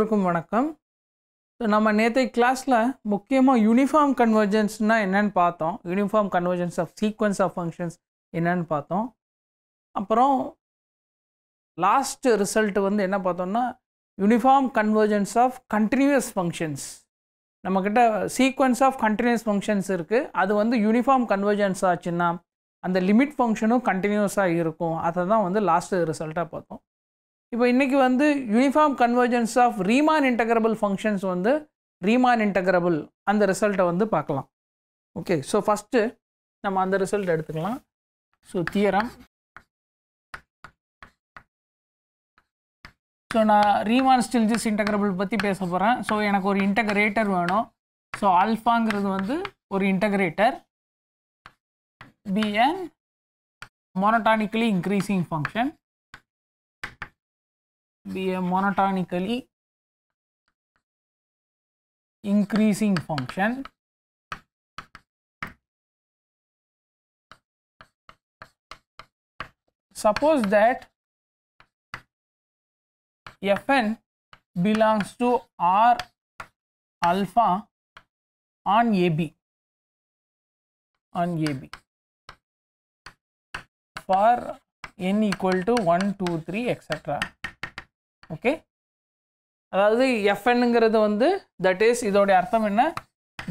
எல்லோருக்கும் வணக்கம் நம்ம நேற்றை கிளாஸில் முக்கியமாக யூனிஃபார்ம் கன்வர்ஜென்ஸ்னால் என்னென்னு பார்த்தோம் uniform convergence of sequence of functions என்னென்னு பார்த்தோம் அப்புறம் லாஸ்ட் ரிசல்ட் வந்து என்ன பார்த்தோம்னா uniform convergence of continuous functions நம்மக்கிட்ட சீக்வன்ஸ் ஆஃப் கண்டினியூஸ் ஃபங்க்ஷன்ஸ் இருக்குது அது வந்து யூனிஃபார்ம் கன்வர்ஜென்ஸ் ஆச்சுன்னா அந்த லிமிட் ஃபங்க்ஷனும் கண்டினியூஸாக இருக்கும் அதை தான் வந்து லாஸ்ட் ரிசல்ட்டாக பார்த்தோம் இப்போ இன்றைக்கி வந்து uniform convergence of Riemann integrable functions வந்து ரீமான் இன்டகரபிள் அந்த ரிசல்ட்டை வந்து பார்க்கலாம் ஓகே ஸோ ஃபஸ்ட்டு நம்ம அந்த ரிசல்ட் எடுத்துக்கலாம் ஸோ தியரம் ஸோ நான் ரீமான் ஸ்டில்ஜிஸ் இன்டகரபிள் பற்றி பேச போகிறேன் ஸோ எனக்கு ஒரு இன்டகரேட்டர் வேணும் ஸோ ஆல்ஃபாங்கிறது வந்து ஒரு இன்டகரேட்டர் பிஎன் monotonically increasing function be a monotonically increasing function suppose that fn belongs to r alpha on ab on ab for n equal to 1 2 3 etc okay அதாவது எஃப்என்னுங்கிறது வந்து தட் இஸ் இதோடைய அர்த்தம் என்ன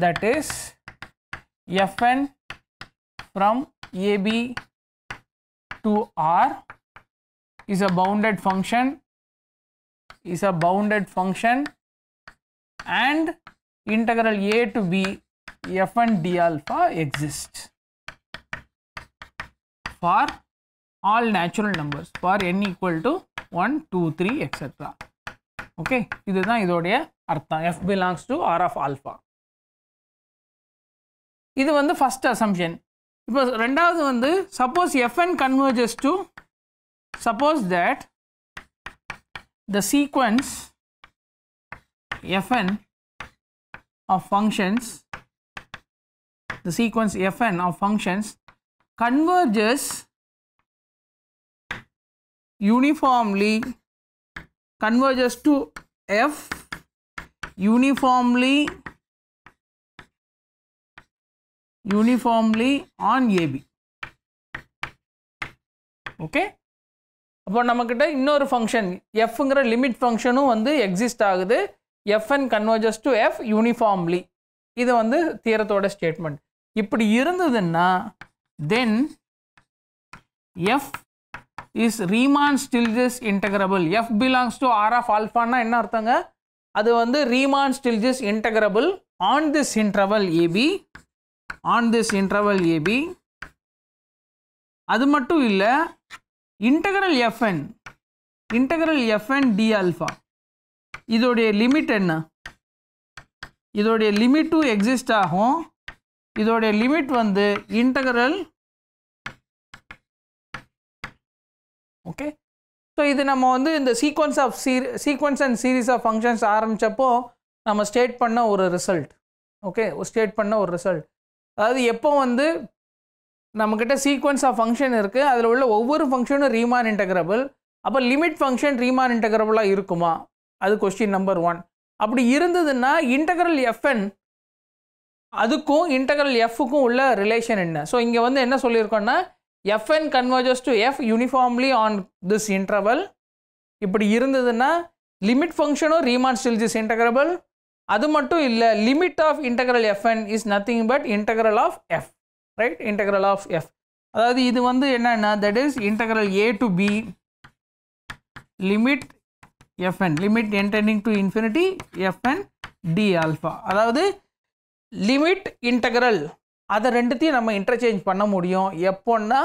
that is f n from a b to R is a bounded function is a bounded function and integral a to b fn d alpha exists for all natural numbers for n equal to one two three etcetera okay இதுதான் இதோடைய அர்த்தம் f belongs to R of alpha இது வந்து first assumption இப்போ ரெண்டாவது வந்து suppose f n converges to suppose that the sequence f n of functions the sequence f n of functions converges uniformly converges to f uniformly uniformly on ab okay அப்போ நம்மக்கிட்ட இன்னொரு function எஃப்ங்கிற limit ஃபங்க்ஷனும் வந்து exist ஆகுது f n converges to f uniformly இது வந்து தீரத்தோட statement இப்படி இருந்ததுன்னா then f is Riemann Stieltjes integrable f belongs to R of ஆல்ஃபான்னா என்ன அர்த்தங்க அது வந்து Riemann Stieltjes integrable on this interval a b on this interval a b அது மட்டும் இல்லை integral f n integral f n D alpha இதோடைய லிமிட் என்ன இதோடைய லிமிட்டும் எக்ஸிஸ்ட் ஆகும் இதோடைய லிமிட் வந்து இன்டகரல் ஓகே ஸோ இது நம்ம வந்து இந்த சீக்வன்ஸ் ஆஃப் சீ sequence and series of functions ஆரம்பித்தப்போ நம்ம ஸ்டேட் பண்ண ஒரு ரிசல்ட் ஓகே ஸ்டேட் பண்ண ஒரு ரிசல்ட் அதாவது எப்போ வந்து நம்மக்கிட்ட சீக்வன்ஸ் ஆஃப் ஃபங்க்ஷன் இருக்குது அதில் உள்ள ஒவ்வொரு ஃபங்க்ஷனும் ரீமான் இன்டகிரபிள் அப்போ லிமிட் ஃபங்க்ஷன் ரீமான் இன்டகிரபிளாக இருக்குமா அது கொஸ்டின் நம்பர் ஒன் அப்படி இருந்ததுன்னா இன்டகரல் எஃப்என் அதுக்கும் இன்டகரல் எஃப்புக்கும் உள்ள ரிலேஷன் என்ன ஸோ இங்கே வந்து என்ன சொல்லியிருக்கோன்னா fn converges to f uniformly on this interval இப்படி இருந்ததுன்னா லிமிட் ஃபங்க்ஷனும் ரீமான் ஸ்டில் இஸ் இன்டகிரபிள் அது மட்டும் இல்லை limit of integral f n is nothing but integral of f right integral of f அதாவது இது வந்து என்னென்னா that is integral A to B limit f n limit என்டெண்டிங் to infinity FN D alpha அதாவது limit integral அதை ரெண்டுத்தையும் நம்ம இன்டர்சேஞ்ச் பண்ண முடியும் எப்போன்னா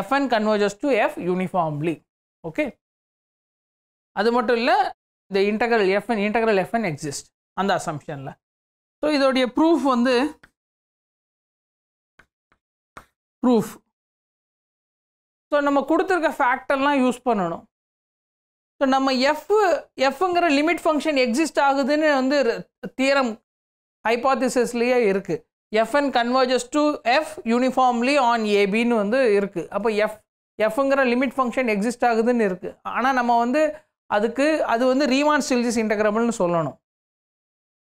f n converges to f uniformly okay அது மட்டும் இல்லை இந்த integral f n integral FN exist அந்த அசம்ஷனில் ஸோ இதோடைய ப்ரூஃப் வந்து ப்ரூஃப் ஸோ நம்ம கொடுத்துருக்க ஃபேக்டர்லாம் யூஸ் பண்ணணும் ஸோ நம்ம எஃப் எஃப்ங்கிற லிமிட் ஃபங்க்ஷன் எக்ஸிஸ்ட் ஆகுதுன்னு வந்து தீரம் ஹைபாத்திசிஸ்லேயே இருக்குது f n converges to f uniformly on ஏபின்னு வந்து இருக்குது அப்போ எஃப் எஃப்ங்கிற லிமிட் ஃபங்க்ஷன் எக்ஸிஸ்ட் ஆகுதுன்னு இருக்குது ஆனால் நம்ம வந்து அதுக்கு அது வந்து ரீமான் ஸ்டில்ஜிஸ் இன்டகிரபிள்னு சொல்லணும்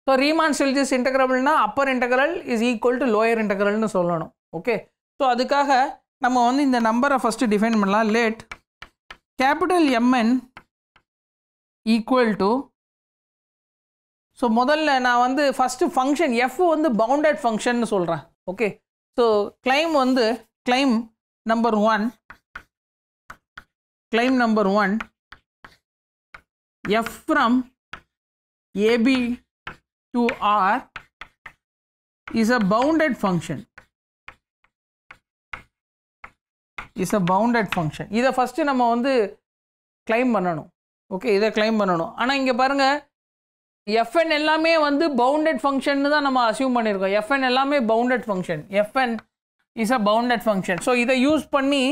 ஸோ ரீமான் ஸ்டில்ஜிஸ் இன்டகிரபிள்னா upper integral is equal to lower இன்டகரல்னு சொல்லணும் ஓகே ஸோ அதுக்காக நம்ம வந்து இந்த நம்பரை ஃபஸ்ட்டு டிஃபைன் பண்ணலாம் let capital m n equal to so முதல்ல நான் வந்து ஃபஸ்ட்டு ஃபங்க்ஷன் எஃப் வந்து பவுண்டட் ஃபங்க்ஷன் சொல்கிறேன் ஓகே ஸோ கிளைம் வந்து claim number one claim number one f from a b to R is a bounded function is a bounded function இதை first நம்ம வந்து claim பண்ணணும் ஓகே இதை கிளைம் பண்ணணும் ஆனால் இங்கே பாருங்கள் எஃப்என் எல்லாமே வந்து பவுண்டட் ஃபங்க்ஷன் தான் நம்ம அசியூவ் பண்ணியிருக்கோம் எஃப்என் எல்லாமே bounded function f n is a bounded function so இதை யூஸ் பண்ணி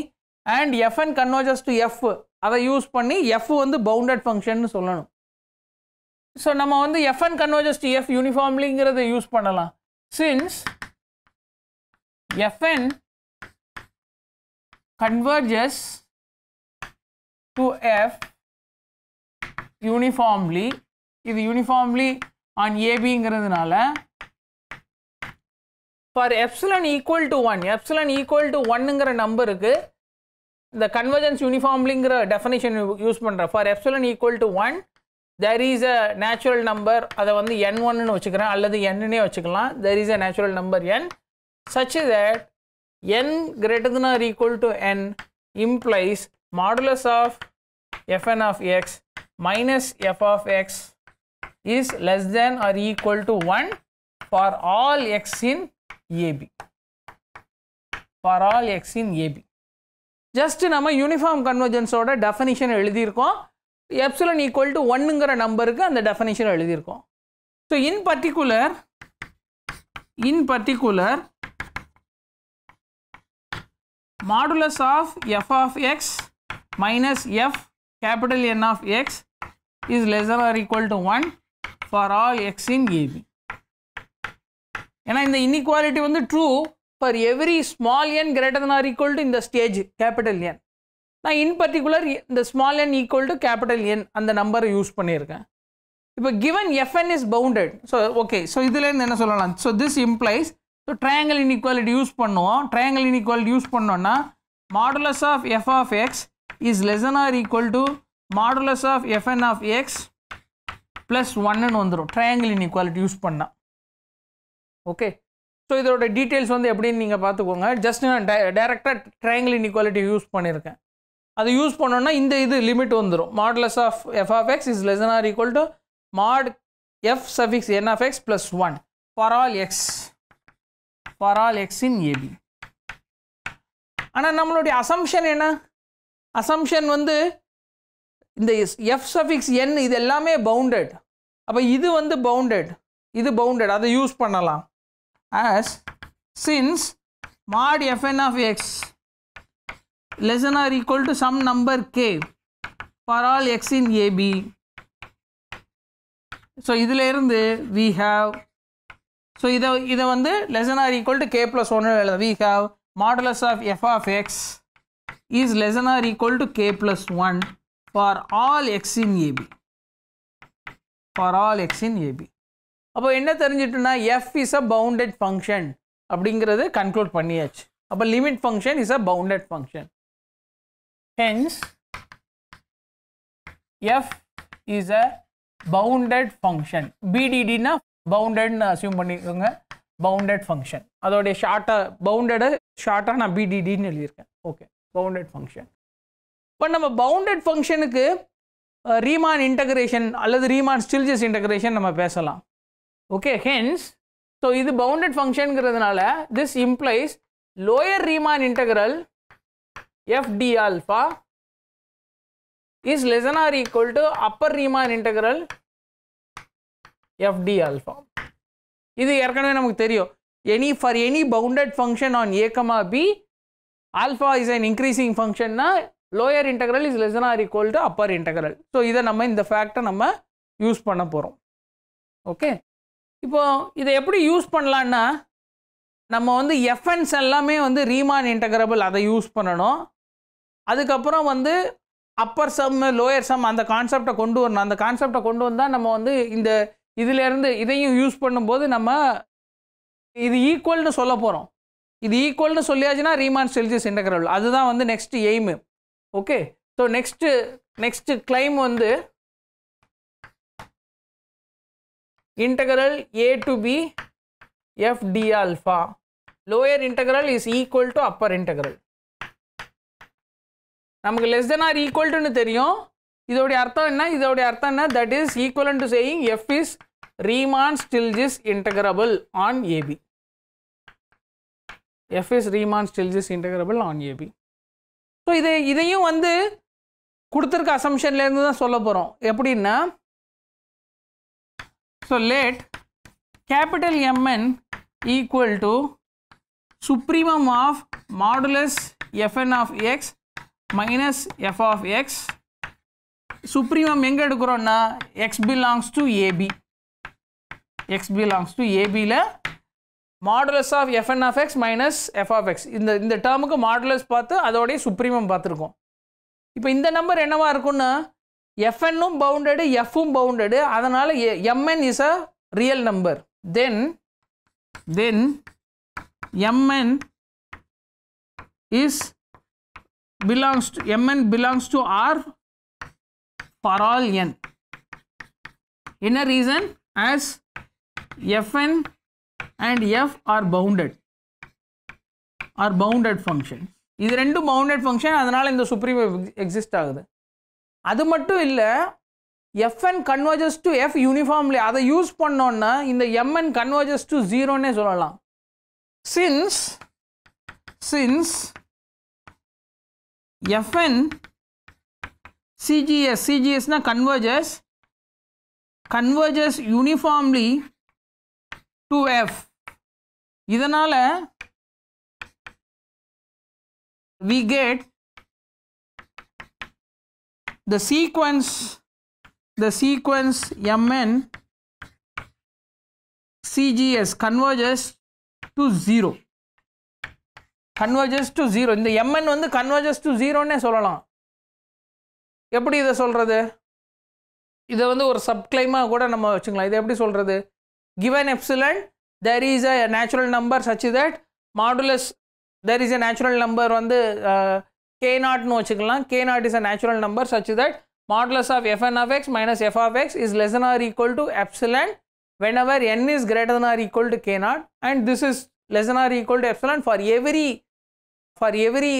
and f n converges to f அதை யூஸ் பண்ணி எஃப் வந்து பவுண்டட் ஃபங்க்ஷன் சொல்லணும் ஸோ நம்ம வந்து எஃப்என் கன்வர்ஜஸ் டு எஃப் யூனிஃபார்ம்லிங்கிறத யூஸ் பண்ணலாம் since f n converges to f uniformly இது யூனிஃபார்ம்லி ஆன் ஏபிங்கிறதுனால for epsilon equal to one epsilon equal to ஒன்னுங்கிற நம்பருக்கு இந்த கன்வர்ஜன்ஸ் யூனிஃபார்ம்லிங்கிற டெஃபினேஷன் யூஸ் பண்ணுறேன் for epsilon equal to one there is a natural number அதை வந்து என் ஒன்னு வச்சுக்கிறேன் அல்லது என்னன்னே வச்சுக்கலாம் there is a natural number n such that n greater than or equal to n implies modulus of f n of X minus f of x is less than or equal to 1 for all x in AB. For all x in AB. Just in our uniform convergence order definition epsilon equal to 1 number and the definition So, in particular, in particular, modulus of f of x minus f capital N of x is less than or equal to 1 for all x in a b ஏன்னா இந்த inequality வந்து true for every small n greater than or equal to இந்த stage capital n நான் in particular இந்த small n equal to capital n அந்த நம்பரை use பண்ணியிருக்கேன் இப்போ given f n is bounded so okay so இதுலேருந்து என்ன சொல்லலாம் so this implies so triangle inequality use பண்ணுவோம் ட்ரையாங்கல் இன்இக்வாலிட்டி யூஸ் பண்ணோன்னா modulus of f of x is less than or equal to modulus of f n of x plus ஒன்னுன்னு வந்துடும் triangle inequality use பண்ணால் okay so இதோட details வந்து எப்படின்னு நீங்கள் பார்த்துக்கோங்க ஜஸ்ட் நான் டே டேரெக்டாக ட்ரையாங்கிள் இன்இக்வாலிட்டி யூஸ் பண்ணியிருக்கேன் அது யூஸ் பண்ணோன்னா இந்த இது லிமிட் வந்துடும் modulus of f of x is less or equal to mod f suffix n of x plus one for all x for all x in a b ஆனால் நம்மளுடைய assumption என்ன assumption வந்து இந்த எஃப் சஃபிக்ஸ் என் இது எல்லாமே bounded அப்போ இது வந்து பவுண்டட் இது பவுண்டட் அதை யூஸ் பண்ணலாம் as since mod f n of x less than or equal to some number k for all x in a b so இதிலேருந்து வி ஹாவ் ஸோ இதை இதை வந்து less than or equal to k plus ஒன்று எழுத we have modulus of f of x is less than or equal to k plus one for all x in a b for all x in a b அப்போ என்ன தெரிஞ்சிட்டுனா f is a bounded function அப்படிங்கிறது conclude பண்ணியாச்சு அப்போ limit function is a bounded function hence f is a bounded function bounded பவுண்டட்னு assume பண்ணிக்கோங்க bounded function அதோடைய ஷார்ட்டாக bounded ஷார்ட்டாக நான் பிடிடின்னு எழுதியிருக்கேன் ஓகே பவுண்டட் ஃபங்க்ஷன் இப்போ நம்ம பவுண்டட் ஃபங்க்ஷனுக்கு ரீமான் இன்டகிரேஷன் அல்லது ரீமான் ஸ்டில்ஜஸ் இன்டகிரேஷன் நம்ம பேசலாம் ஓகே ஹென்ஸ் ஸோ இது பவுண்டட் ஃபங்க்ஷனுங்கிறதுனால this implies lower Riemann integral FD alpha is less than or equal to upper Riemann integral f d alpha இது ஏற்கனவே நமக்கு தெரியும் any for any bounded function on a b alpha is an increasing ஃபங்க்ஷன்னா lower integral is less or equal to upper integral so இதை நம்ம இந்த ஃபேக்டை நம்ம use பண்ண போகிறோம் ஓகே இப்போ இதை எப்படி யூஸ் பண்ணலான்னா நம்ம வந்து எஃப்என்ஸ் எல்லாமே வந்து ரீமான் இன்டகரபிள் அதை யூஸ் பண்ணணும் அதுக்கப்புறம் வந்து அப்பர் சம் லோயர் சம் அந்த கான்செப்டை கொண்டு வரணும் அந்த கான்செப்டை கொண்டு வந்தால் நம்ம வந்து இந்த இதிலேருந்து இதையும் யூஸ் பண்ணும்போது நம்ம இது ஈக்குவல்னு சொல்ல போகிறோம் இது ஈக்குவல்னு சொல்லியாச்சுன்னா ரீமான் ஸ்டெல்ஜிஸ் இன்டகரபிள் அதுதான் வந்து next aim okay so next next claim வந்து integral A to P F D alpha lower integral is equal to upper integral நமக்கு லெஸ் தென் ஆர் ஈக்குவல் டுன்னு தெரியும் இதோடைய அர்த்தம் என்ன இதோடைய அர்த்தம் என்ன that is equal to saying f is Riemann Stieltjes integrable on a b f is Riemann Stieltjes integrable on AB so இது இதையும் வந்து கொடுத்துருக்க அசம்ஷன்லேருந்து தான் சொல்ல போகிறோம் எப்படின்னா so late capital m n equal to supremum of modulus f n of X minus f of x supremum எங்கே எடுக்கிறோன்னா x belongs to a b x belongs to ஏபியில் modulus of f n of X minus f of x இந்த இந்த டேர்முக்கு modulus பார்த்து அதோடைய supremum பார்த்துருக்கோம் இப்போ இந்த நம்பர் என்னவா இருக்கும்னா எஃப்என்னும் பவுண்டடு எஃப்பும் பவுண்டடு அதனால் m n is a real number then then m n is belongs to m n belongs to R for all n என்ன reason as f n and f are bounded are bounded function இது ரெண்டும் பவுண்டட் ஃபங்க்ஷன் அதனால் இந்த supreme exist ஆகுது அது மட்டும் இல்லை f n converges to f uniformly அதை யூஸ் பண்ணோன்னா இந்த எம்என் கன்வர்ஜஸ் டு ஜீரோன்னே சொல்லலாம் சின்ஸ் சின்ஸ் எஃப்என் சிஜிஎஸ் சிஜிஎஸ்னா converges converges uniformly to f இதனால் we get the sequence the sequence mn cgs converges to 0 converges to 0 இந்த mn வந்து converges to 0னே சொல்லலாம் எப்படி இதை சொல்கிறது இதை வந்து ஒரு சப்கிளைமாக கூட நம்ம வச்சுக்கலாம் இதை எப்படி சொல்கிறது given epsilon there is a natural number such that modulus there is a natural number on the k நாட்னு வச்சுக்கலாம் k naught is a natural number such that modulus of fn of x minus f of x is less than or equal to epsilon whenever n is greater than or equal to k naught and this is less than or equal to epsilon for every for every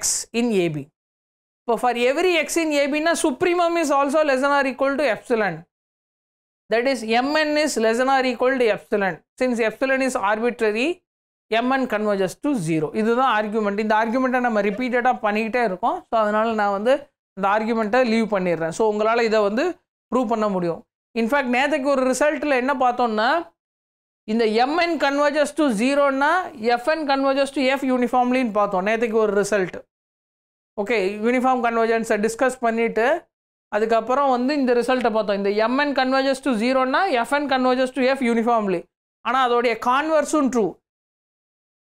x in ab every x in x na supremum is also less than or equal to epsilon. that is m n is less than or equal epsilon epsilon. Since epsilon is arbitrary, Mn converges to 0. இதுதான் argument. இந்த argument நம்ம ரிப்பீட்டடாக பண்ணிக்கிட்டே இருக்கோம். So அதனால் நான் வந்து இந்த argument லீவ் பண்ணிடுறேன். ஸோ உங்களால் இதை வந்து ப்ரூவ் பண்ண முடியும் இன்ஃபேக்ட் நேற்றுக்கு ஒரு ரிசல்ட்டில் என்ன பார்த்தோம்னா இந்த எம்என் கன்வர்ஜஸ் டு ஜீரோன்னா எஃப்என் கன்வர்ஜஸ் டு எஃப் யூனிஃபார்ம்லின்னு பார்த்தோம் நேற்றுக்கு ஒரு ரிசல்ட் ஓகே யூனிஃபார்ம் கன்வர்ஜன்ஸை டிஸ்கஸ் பண்ணிவிட்டு அதுக்கப்புறம் வந்து இந்த ரிசல்ட்டை பார்த்தோம் இந்த எம்என் கன்வர்ஜஸ் டு ஜீரோன்னா f n converges to f uniformly ஆனால் அதோடைய கான்வர்ஸும் ட்ரூ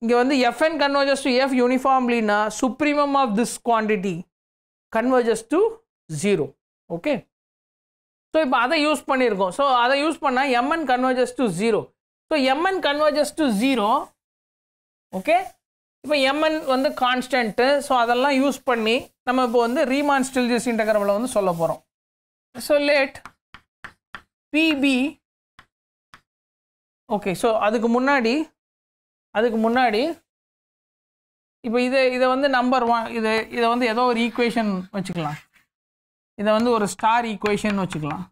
இங்கே வந்து எஃப்என் கன்வர்ஜஸ் டு எஃப் யூனிஃபார்ம்லினா supremum of this quantity converges to zero okay so இப்போ அதை யூஸ் பண்ணியிருக்கோம் ஸோ அதை யூஸ் பண்ணால் m n converges to zero so M N converges to zero okay இப்போ எம்என் வந்து கான்ஸ்டன்ட்டு ஸோ அதெல்லாம் யூஸ் பண்ணி நம்ம இப்போ வந்து ரீமான் ஸ்டில்ஜஸ் இன்டகிரமில் வந்து சொல்ல போகிறோம் so let p be okay so அதுக்கு முன்னாடி அதுக்கு முன்னாடி இப்போ இதை இதை வந்து நம்பர் ஒன் இது இதை வந்து ஏதோ ஒரு ஈக்குவேஷன் வச்சுக்கலாம் இதை வந்து ஒரு ஸ்டார் ஈக்குவேஷன் வச்சுக்கலாம்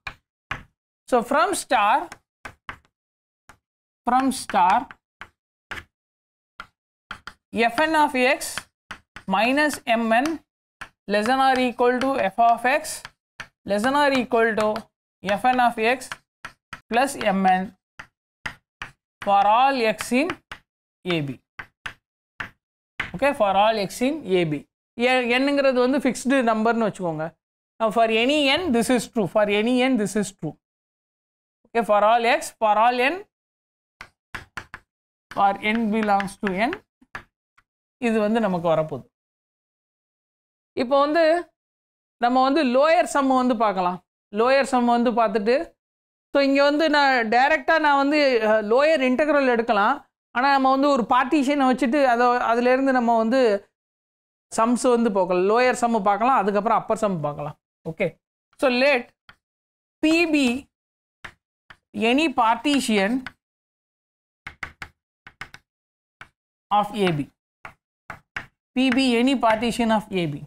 so from star from star f n of X minus m n less than or equal to f of x less than or equal to fn of x plus mn for all x in AB. Okay, for all x in AB. E, nங்கிறது வந்து fixed நம்பர்னு வச்சுக்கோங்க for any n this is true for any n this is true okay for all x for all N for n belongs to n இது வந்து நமக்கு வரப்போகுது இப்போ வந்து நம்ம வந்து லோயர் சம் வந்து பார்க்கலாம் லோயர் சம் வந்து பார்த்துட்டு ஸோ இங்கே வந்து நான் டைரெக்டாக நான் வந்து லோயர் இன்டெக்ரல் எடுக்கலாம் ஆனால் நம்ம வந்து ஒரு பார்ட்டிஷனை வச்சுட்டு அதை அதுலேருந்து நம்ம வந்து சம்ஸ் வந்து பார்க்கலாம் லோயர் சம்மு பார்க்கலாம் அதுக்கப்புறம் அப்பர் சம் பார்க்கலாம் okay so let p be any partition of a b p be any partition of a b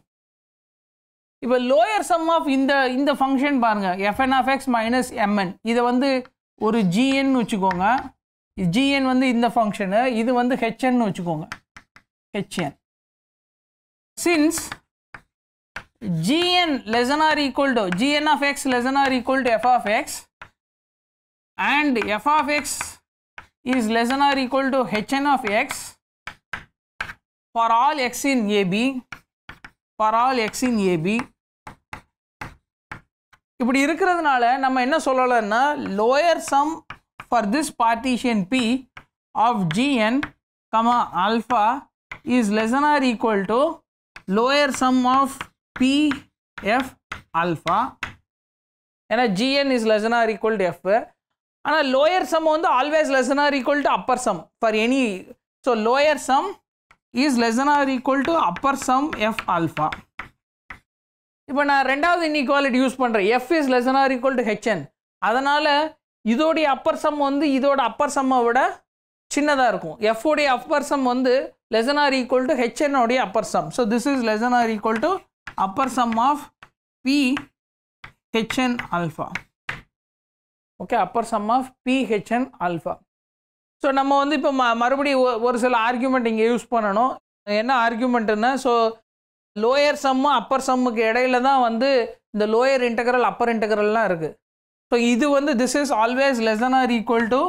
இப்போ லோயர் சம் ஆஃப் இந்த இந்த ஃபங்க்ஷன் பாருங்கள் f n of X minus m n இதை வந்து ஒரு ஜிஎன் வச்சுக்கோங்க ஜிஎன் வந்து இந்த ஃபங்க்ஷனு இது வந்து ஹெச்என் வச்சுக்கோங்க h n since g n less than or equal to g n of x less than or equal to f of x and f of x is less than or equal to h n of x for all x in a b for all x a b இப்படி இருக்கிறதுனால நம்ம என்ன சொல்லலைன்னா lower sum for this partition p of g n comma alpha is less than or equal to lower sum of p f alpha ஏன்னா g n is less than or equal to f ஆனால் lower sum வந்து always less than or equal to upper sum for any so lower sum is less than or equal to upper sum f alpha இப்போ நான் ரெண்டாவது inequality use பண்ணுறேன் f is less than or equal to h n அதனால் இதோடைய Appar sum வந்து இதோட அப்பர் சம்மை விட சின்னதாக இருக்கும் எஃப்ஓடைய அப்பர் சம் வந்து less than or equal to h n உடைய upper sum so this is less than or equal to upper sum of p h n alpha okay upper sum of p h n alpha so நம்ம வந்து இப்போ ம மறுபடியும் ஒரு சில ஆர்கியூமெண்ட் இங்கே யூஸ் பண்ணணும் என்ன ஆர்கியூமெண்ட்டுன்னா ஸோ லோயர் சம்மு அப்பர் சம்முக்கு இடையில தான் வந்து இந்த லோயர் இன்டகரல் அப்பர் இன்டகரல்லாம் இருக்குது ஸோ இது வந்து this is always less than or equal to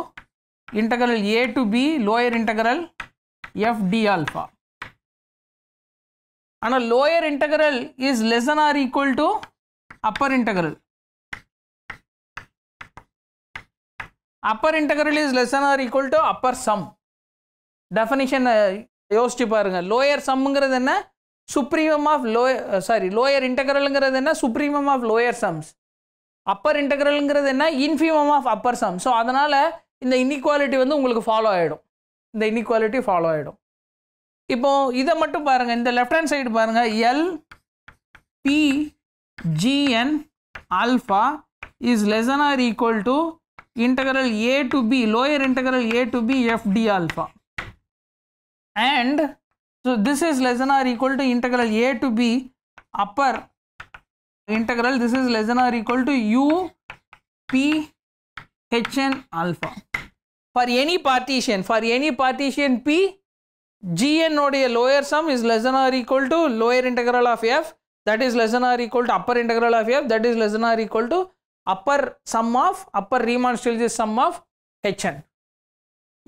integral A to b lower integral f D alpha ஆனால் lower integral is less than or equal to upper integral upper integral is less than or equal to upper sum definition யோசிச்சு பாருங்கள் lower சம்ங்கிறது என்ன supremum of lower sorry lower இன்டகரலுங்கிறது என்ன supremum of lower sums upper இன்டகரலுங்கிறது என்ன infimum of upper sum so அதனால் இந்த இன்இக்வாலிட்டி வந்து உங்களுக்கு ஃபாலோ ஆகிடும் இந்த இன்இக்வாலிட்டி ஃபாலோ ஆகிடும் இப்போது இதை மட்டும் பாருங்கள் இந்த லெஃப்ட் ஹேண்ட் சைடு பாருங்கள் l p g n alpha is less than or equal to integral a to b lower integral a to b f d alpha and so this is less than or equal to integral a to b upper integral this is less than or equal to u p h n alpha for any partition for any partition p g n gn a lower sum is less than or equal to lower integral of f that is less than or equal to upper integral of f that is less than or equal to upper sum of upper Riemann Stieltjes sum of Hn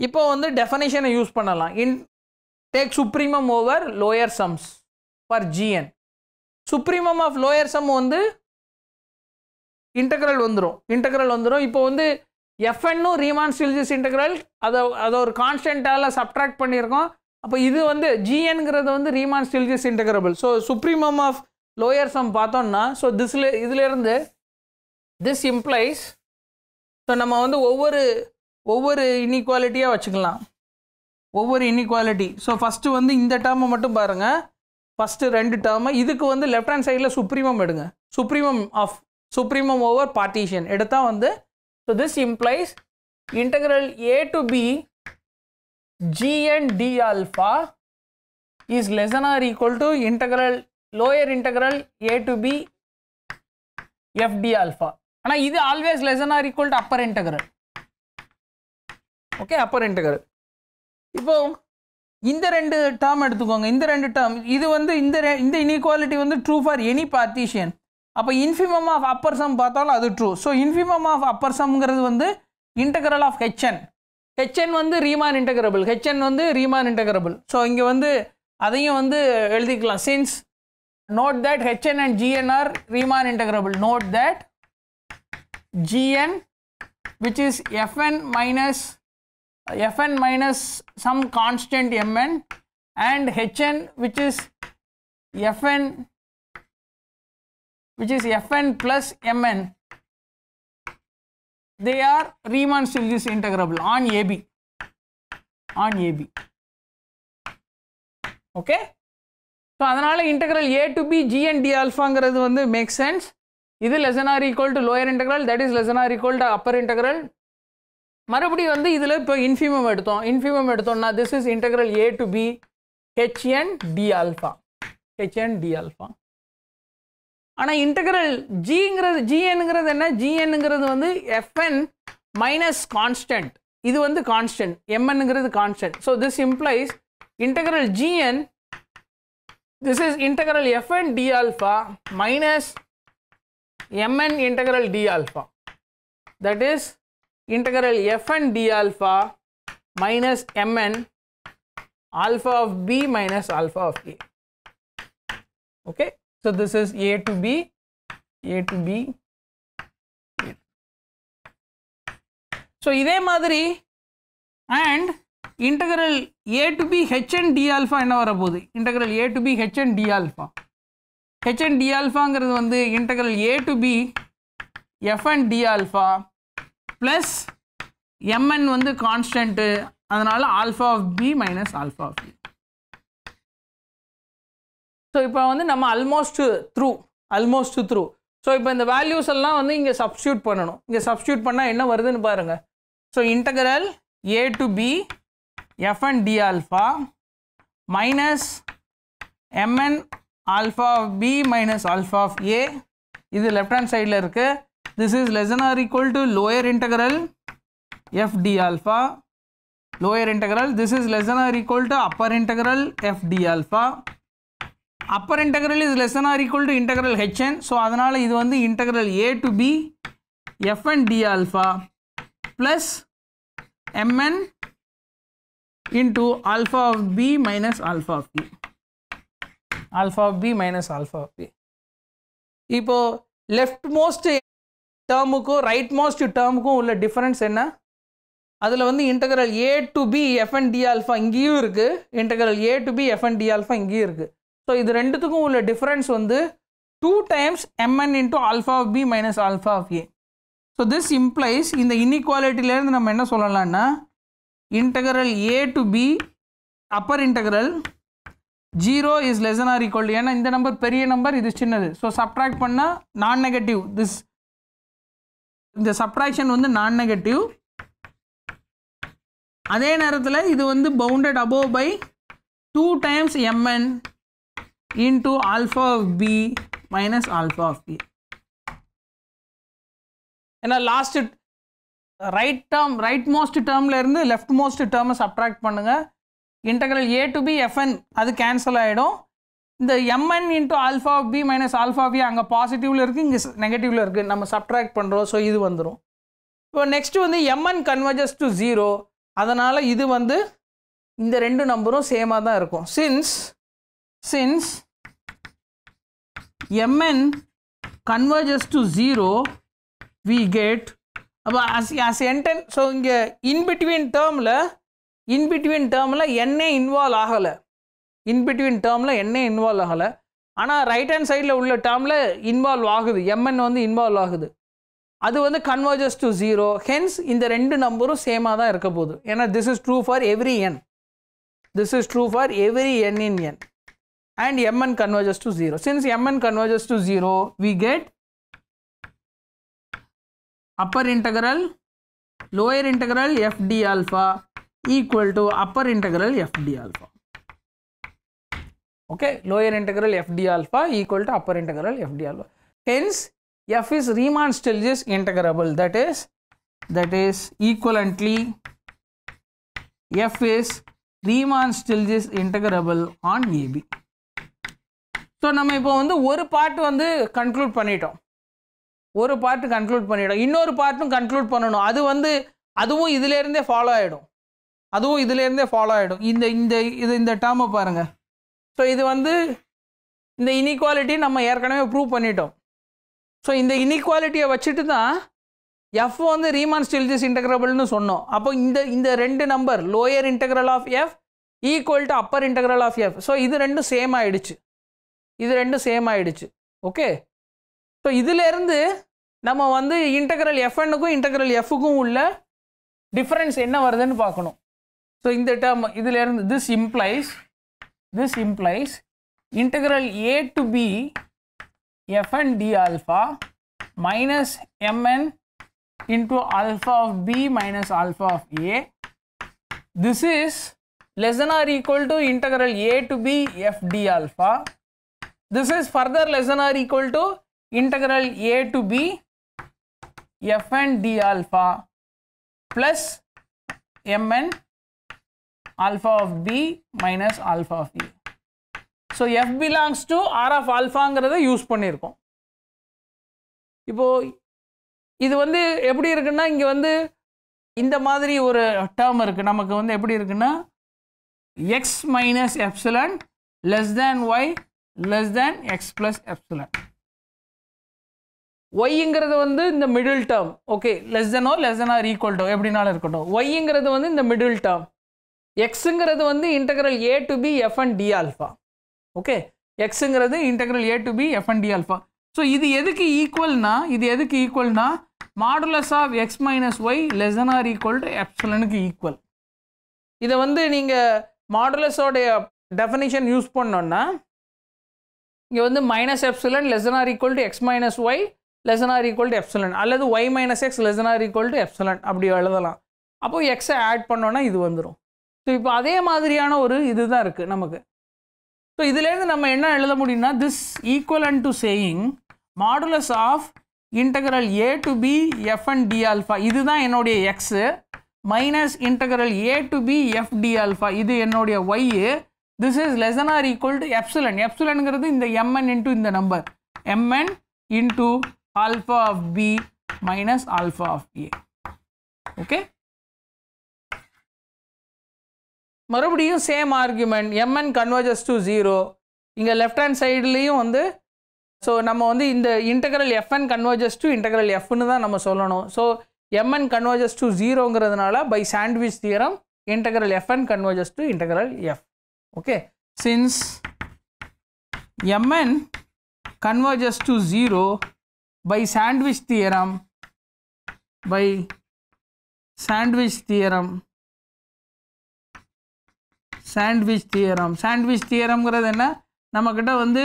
இப்போ வந்து டெஃபனேஷனை use பண்ணலாம் in take supremum over lower sums for g n supremum of lower sum வந்து integral வந்துடும் integral வந்துடும் இப்போ வந்து எஃப்என்னும் Riemann Stieltjes integral அதை அதை ஒரு கான்ஸ்டன்ட்டால் சப்ட்ராக்ட் பண்ணியிருக்கோம் அப்போ இது வந்து ஜிஎன்கிறது வந்து Riemann Stieltjes integrable so supremum of lower sum பார்த்தோம்னா ஸோ திஸ்ல இதுலேருந்து திஸ் இம்ப்ளைஸ் ஸோ நம்ம வந்து ஒவ்வொரு ஒவ்வொரு இன்இக்வாலிட்டியாக வச்சுக்கலாம் ஒவ்வொரு இன்இக்வாலிட்டி ஸோ ஃபஸ்ட்டு வந்து இந்த டேர்மை மட்டும் பாருங்கள் ஃபஸ்ட்டு ரெண்டு டேர்மு இதுக்கு வந்து லெஃப்ட் ஹேண்ட் சைடில் சுப்ரீமம் எடுங்க supremum of supremum over partition எடுத்தால் வந்து so this implies integral A to B G N D alpha is less or equal to to lower lower A to B F D alpha ஆனால் இது always less than or equal to upper integral okay upper integral இப்போ இந்த ரெண்டு term எடுத்துக்கோங்க இந்த ரெண்டு term இது வந்து இந்த இந்த இன்இக்வாலிட்டி வந்து ட்ரூ ஃபார் எனி பார்ட்டிஷியன் அப்போ இன்ஃபிமம் ஆஃப் அப்பர் சம் பார்த்தாலும் அது true so infimum of upper சம்ங்கிறது வந்து இன்டகரல் ஆஃப் ஹெச்என் ஹெச்என் வந்து ரீமான் இன்டகரபிள் ஹெச்என் வந்து ரீமான் இன்டகரபிள் ஸோ இங்கே வந்து அதையும் வந்து எழுதிக்கலாம் since note that H N and G N are Riemann integrable note that Gn which is Fn minus Fn minus some constant Mn and Hn which is Fn which is Fn plus Mn they are Riemann Stieltjes integrable on AB on AB okay so அதனால integral a to b g and d alpha ங்கிறது வந்து make sense இது less than or equal to lower integral that is less than or equal to upper integral மறுபடியும் வந்து இதில் இப்போ infimum எடுத்தோம் infimum எடுத்தோம்னா this is integral A to B H N D alpha H N D alpha ஆனால் இன்டெக்ரல் ஜிங்கிறது ஜிஎனுங்கிறது என்ன ஜிஎனுங்கிறது வந்து எஃப்என் மைனஸ் கான்ஸ்டன்ட் இது வந்து கான்ஸ்டன்ட் எம்என்ங்கிறது constant so this implies integral G N this is integral F N D alpha minus m n integral d alpha that is integral f n d alpha minus m n alpha of b minus alpha of a okay so this is a to b a to b so இதே மாதிரி and integral a to b h n d alpha என்ன வரப்போகுது integral a to b h n d alpha H N and D ஆல்ஃபாங்கிறது வந்து integral A to B F and D alpha plus M N வந்து constant அதனால் alpha of B minus alpha of B so இப்போ வந்து நம்ம almost through almost through so இப்போ இந்த values எல்லாம் வந்து இங்கே சப்ஸ்டியூட் பண்ணணும் இங்கே சப்ஸ்டியூட் பண்ணால் என்ன வருதுன்னு பாருங்கள் so integral A to B F and D alpha minus M N alpha of b minus alpha of a இது left hand sideல இருக்கு this is less than or equal to lower integral f d alpha lower integral this is less than or equal to upper integral f d alpha upper integral is less than or equal to integral hn so அதனால இது வந்து integral a to b f and d alpha plus mn into alpha of b minus alpha of b alpha B minus alpha of B இப்போது left most டேர்முக்கும் right most டேர்முக்கும் உள்ள difference என்ன அதில் வந்து integral A to B F N D alpha இங்கேயும் இருக்குது integral A to B F N D alpha இங்கேயும் இருக்குது ஸோ இது ரெண்டுத்துக்கும் உள்ள டிஃப்ரென்ஸ் வந்து two times M N into alpha B minus alpha of A so this implies இந்த இன்இக்வாலிட்டிலேருந்து நம்ம என்ன சொல்லலாம்னா integral A to B upper integral zero is less than or equal ஏன்னா இந்த நம்பர் பெரிய நம்பர் இது சின்னது ஸோ சப்ட்ராக்ட் பண்ணால் நான் நெகட்டிவ் திஸ் இந்த சப்ட்ராக்ஷன் வந்து நான் நெகட்டிவ் அதே நேரத்தில் இது வந்து bounded above by two times M N into alpha of B minus alpha of B ஏன்னா last right term right most டேர்ம்லேருந்து லெஃப்ட் மோஸ்ட் டேர்மை சப்ட்ராக்ட் பண்ணுங்கள் integral A to B F N அது கேன்சல் ஆகிடும் இந்த M N into alpha B minus alpha B அங்கே பாசிட்டிவில் இருக்குது இங்கே நெகட்டிவில் இருக்குது நம்ம சப்ட்ராக்ட் பண்ணுறோம் ஸோ இது வந்துடும் இப்போ நெக்ஸ்ட்டு வந்து எம்என் கன்வர்ஜஸ் டு ஜீரோ அதனால் இது வந்து இந்த ரெண்டு நம்பரும் சேமாக தான் இருக்கும் since since M N converges to zero we get அப்போ அஸ் n10 என்டென் ஸோ இங்கே இன்பிட்வீன் டேர்மில் இன்பிட்வீன் டேர்மில் என்னே இன்வால்வ் ஆகலை இன்பிட்வீன் டேர்மில் என்னே இன்வால்வ் ஆகலை ஆனால் ரைட் ஹேண்ட் சைடில் உள்ள டேர்மில் இன்வால்வ் ஆகுது எம்என் வந்து இன்வால்வ் ஆகுது அது வந்து கன்வர்ஜஸ் டு ஜீரோ ஹென்ஸ் இந்த ரெண்டு நம்பரும் சேமாக தான் இருக்க போகுது ஏன்னா this is true for every N this is true for every N in N and M N converges to zero since M N converges to zero we get upper integral lower integral FD alpha equal to upper integral f d alpha. Okay, lower integral f d alpha equal to upper integral f d alpha. Hence, f is Riemann Stieltjes integrable. That is, that is equivalently f is Riemann Stieltjes integrable on AB. So நம்ம இப்போ வந்து ஒரு part வந்து conclude பண்ணிட்டோம் ஒரு part conclude பண்ணிட்டோம் இன்னொரு பார்ட்டும் conclude பண்ணணும் அது வந்து அதுவும் இதுலேருந்தே ஃபாலோ ஆகிடும் அதுவும் இதுலேருந்தே ஃபாலோ ஆகிடும் இந்த இந்த இது இந்த டேர்மை பாருங்கள் ஸோ இது வந்து இந்த இனீக்வாலிட்டி நம்ம ஏற்கனவே ப்ரூவ் பண்ணிட்டோம் ஸோ இந்த இனீக்வாலிட்டியை வச்சுட்டு தான் எஃப் வந்து ரீமான் ஸ்டில்ஜிஸ் இன்டகிரபிள்னு சொன்னோம் அப்போ இந்த இந்த ரெண்டு number lower integral of F equal to upper integral of F so இது ரெண்டும் சேம் ஆகிடுச்சு இது ரெண்டும் சேம் ஆகிடுச்சு ஓகே ஸோ இதிலேருந்து நம்ம வந்து இன்டகிரல் எஃப்என்னுக்கும் இன்டகிரல் எஃப்க்கும் உள்ள டிஃப்ரென்ஸ் என்ன வருதுன்னு பார்க்கணும் So, in the term, this implies, this implies integral a to b f n d d alpha minus mn into alpha of b minus alpha of a. This is less than or equal to integral a to b f d alpha. This is further less than or equal to integral a to b f and d alpha plus mn alpha of B minus alpha of A. So, F belongs to R of alphaங்கிறத use பண்ணியிருக்கோம் இப்போது இது வந்து எப்படி இருக்குன்னா இங்கே வந்து இந்த மாதிரி ஒரு டேர்ம் இருக்குது நமக்கு வந்து எப்படி இருக்குன்னா X minus epsilon less than Y less than X plus epsilon ஒய்ங்கிறது வந்து இந்த middle term okay less than or less than or equal to எப்படினாலும் இருக்கட்டும் ஒய்ங்கிறது வந்து இந்த மிடில் டேர்ம் எக்ஸுங்கிறது வந்து integral A to B F and D alpha okay எக்ஸுங்கிறது integral A to B F and D alpha so இது எதுக்கு ஈக்குவல்னா இது எதுக்கு ஈக்குவல்னா modulus of X minus Y less than or equal to எப்சலனுக்கு ஈக்குவல் இதை வந்து நீங்கள் மாடுலஸோடைய டெஃபினிஷன் யூஸ் பண்ணோன்னா இங்கே வந்து minus epsilon less than or equal to X minus Y less than or equal to epsilon அல்லது Y minus X less than or equal to epsilon அப்படி எழுதலாம் அப்போது எக்ஸை ஆட் பண்ணோன்னா இது வந்துடும் ஸோ இப்போ அதே மாதிரியான ஒரு இதுதான் இருக்குது நமக்கு ஸோ இதுலேருந்து நம்ம என்ன எழுத முடியும்னா this equal and to saying modulus of integral A to B F and D alpha இதுதான் என்னுடைய X minus integral A to P F D alpha இது என்னுடைய Y this is less than or equal to epsilon எப்சிலனுங்கிறது இந்த M N into இந்த number M N into alpha of B minus alpha of A okay மறுபடியும் same argument M N converges to zero இங்கே left hand சைட்லேயும் வந்து so நம்ம வந்து இந்த integral F N converges to integral எஃப்னு தான் நம்ம சொல்லணும் ஸோ எம்என் கன்வர்ஜஸ் டு ஜீரோங்கிறதுனால by sandwich theorem integral F N converges to integral F okay since M N converges to zero by sandwich theorem by sandwich theorem sandwich theorem sandwich தியரம்ங்கிறது என்ன நம்மக்கிட்ட வந்து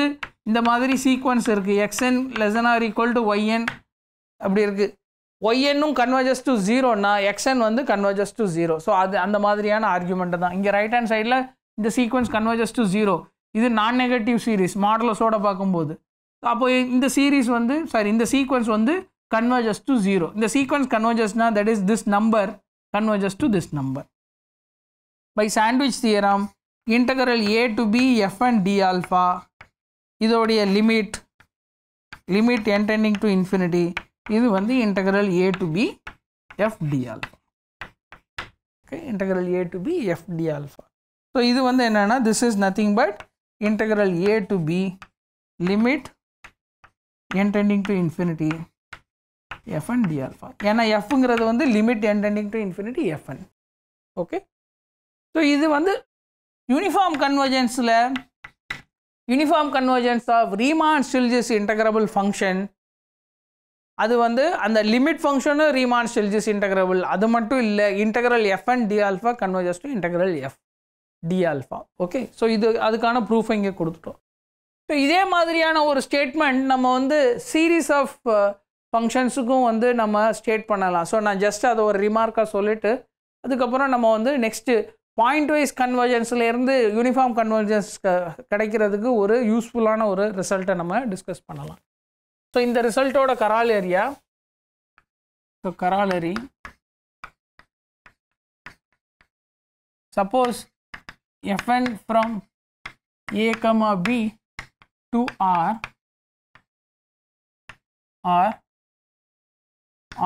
இந்த மாதிரி சீக்வன்ஸ் இருக்குது X N less than or equal to Y N அப்படி இருக்குது ஒய்என்னும் கன்வர்ஜஸ் டு ஜீரோன்னா எக்ஸ்என் வந்து கன்வர்ஜஸ் டு ஜீரோ ஸோ அது அந்த மாதிரியான ஆர்குமெண்ட்டு தான் இங்கே ரைட் ஹேண்ட் சைடில் இந்த சீக்வன்ஸ் கன்வர்ஜஸ் டு ஜீரோ இது நான் நெகட்டிவ் சீரீஸ் மாடலஸோட பார்க்கும்போது அப்போ இந்த சீரீஸ் வந்து சாரி இந்த சீக்வன்ஸ் வந்து கன்வர்ஜஸ் டு ஜீரோ இந்த சீக்வன்ஸ் கன்வர்ஜஸ்னா that is this number converges to this number by sandwich theorem integral A to B F and D alpha இதோடைய லிமிட் லிமிட் என்டெண்டிங் டு இன்ஃபினிட்டி இது வந்து integral A to P F D alpha okay integral A to P F D alpha so இது வந்து என்னென்னா this is nothing but integral A to B limit என்டெண்டிங் to infinity FN D alpha ஏன்னா எஃப்ங்கிறது வந்து limit என்டெண்டிங் to infinity F N okay so இது வந்து uniform கன்வர்ஜென்ஸில் uniform convergence of Riemann Stieltjes integrable function அது வந்து அந்த லிமிட் ஃபங்க்ஷனும் ரீமான் ஸ்டில்ஜிஸ் இன்டகிரபிள் அது மட்டும் இல்லை integral F and D alpha converges to integral F D alpha okay so இது அதுக்கான ப்ரூஃப் இங்கே கொடுத்துட்டோம் ஸோ இதே மாதிரியான ஒரு ஸ்டேட்மெண்ட் நம்ம வந்து சீரீஸ் ஆஃப் ஃபங்க்ஷன்ஸுக்கும் வந்து நம்ம ஸ்டேட் பண்ணலாம் ஸோ நான் ஜஸ்ட் அதை ஒரு ரிமார்க்காக சொல்லிவிட்டு அதுக்கப்புறம் நம்ம வந்து நெக்ஸ்ட்டு பாயிண்ட் வைஸ் கன்வர்ஜன்ஸ்லேருந்து யூனிஃபார்ம் கன்வர்ஜன்ஸ் கிடைக்கிறதுக்கு ஒரு யூஸ்ஃபுல்லான ஒரு ரிசல்ட்டை நம்ம டிஸ்கஸ் பண்ணலாம் ஸோ இந்த ரிசல்ட்டோட corollary so corollary suppose F N from A comma B to R R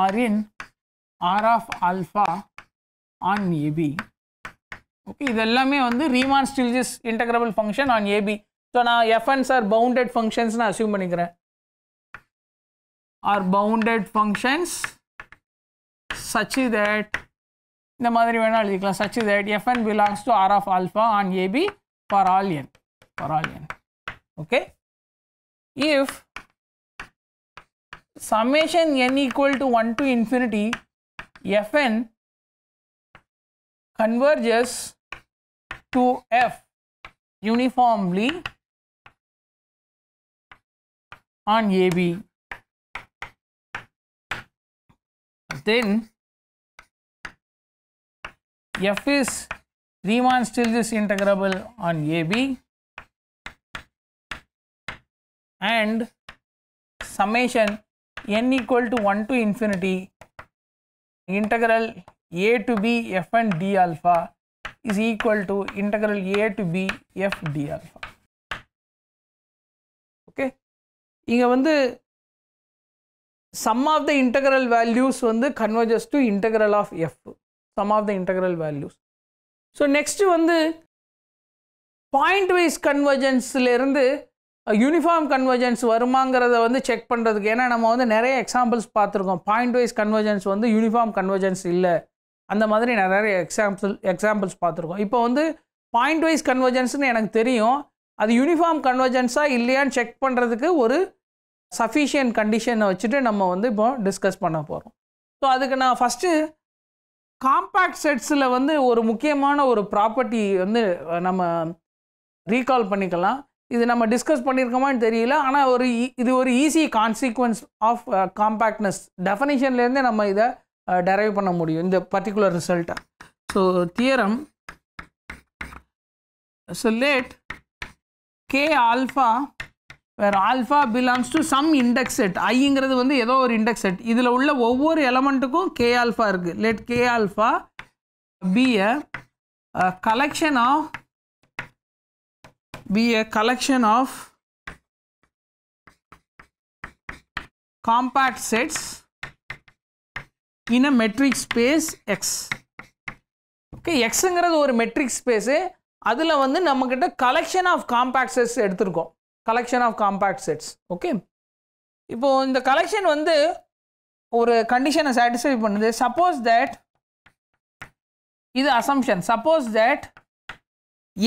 R in R of alpha on A B okay இது எல்லாமே வந்து Riemann Stieltjes integrable function on AB so நான் F Ns are bounded ஃபங்க்ஷன்ஸ்னு assume பண்ணிக்கிறேன் are bounded functions such that இந்த மாதிரி வேணால் எழுதிக்கலாம் such that F N belongs to R of alpha on A B for all N for all N okay if summation n equal to 1 to infinity fn converges to F uniformly on AB, then F is Riemann still is integrable on AB and summation n equal to 1 to infinity integral a to b f and d alpha is equal to integral a to b f d alpha okay இங்க வந்து sum of the integral values வந்து converges to integral of f sum of the integral values so next வந்து point wise கன்வர்ஜென்ஸ்லேருந்து uniform convergence வருமாங்கிறத வந்து check பண்ணுறதுக்கு ஏன்னா நம்ம வந்து நிறைய எக்ஸாம்பிள்ஸ் பார்த்துருக்கோம் பாயிண்ட் வைஸ் கன்வர்ஜென்ஸ் வந்து யூனிஃபார்ம் கன்வர்ஜென்ஸ் இல்லை அந்த மாதிரி நிறைய எக்ஸாம்பிள் எக்ஸாம்பிள்ஸ் பார்த்துருக்கோம் இப்போ வந்து பாயிண்ட் வைஸ் கன்வர்ஜென்ஸ்னு எனக்கு தெரியும் அது யூனிஃபார்ம் கன்வர்ஜென்ஸாக இல்லையான்னு செக் பண்ணுறதுக்கு ஒரு சஃபிஷியன்ட் கண்டிஷனை வச்சுட்டு நம்ம வந்து இப்போ டிஸ்கஸ் பண்ண போகிறோம் ஸோ அதுக்கு நான் ஃபஸ்ட்டு காம்பேக்ட் செட்ஸில் வந்து ஒரு முக்கியமான ஒரு ப்ராப்பர்ட்டி வந்து நம்ம ரீகால் பண்ணிக்கலாம் இது நம்ம டிஸ்கஸ் பண்ணியிருக்கோமான்னு தெரியல ஆனால் ஒரு இது ஒரு ஈஸி கான்சிக்வன்ஸ் ஆஃப் காம்பேக்ட்னஸ் டெஃபனிஷன்லேருந்தே நம்ம இதை டெரைவ் பண்ண முடியும் இந்த பர்டிகுலர் ரிசல்ட்டை so theorem so let K alpha வேறு alpha belongs to some index set ஐங்கிறது வந்து ஏதோ ஒரு இண்டெக்ஸ் செட் இதில் உள்ள ஒவ்வொரு எலமெண்ட்டுக்கும் கே ஆல்ஃபா இருக்குது let K alpha be a collection of be a collection of compact sets in a metric space X okay எக்ஸுங்கிறது ஒரு மெட்ரிக் ஸ்பேஸு அதில் வந்து நம்மக்கிட்ட கலெக்ஷன் ஆஃப் காம்பேக்ட் செட்ஸ் எடுத்திருக்கோம் collection of compact sets okay இப்போது இந்த collection வந்து ஒரு கண்டிஷனை சாட்டிஸ்ஃபை பண்ணுது சப்போஸ் தட் இது assumption suppose that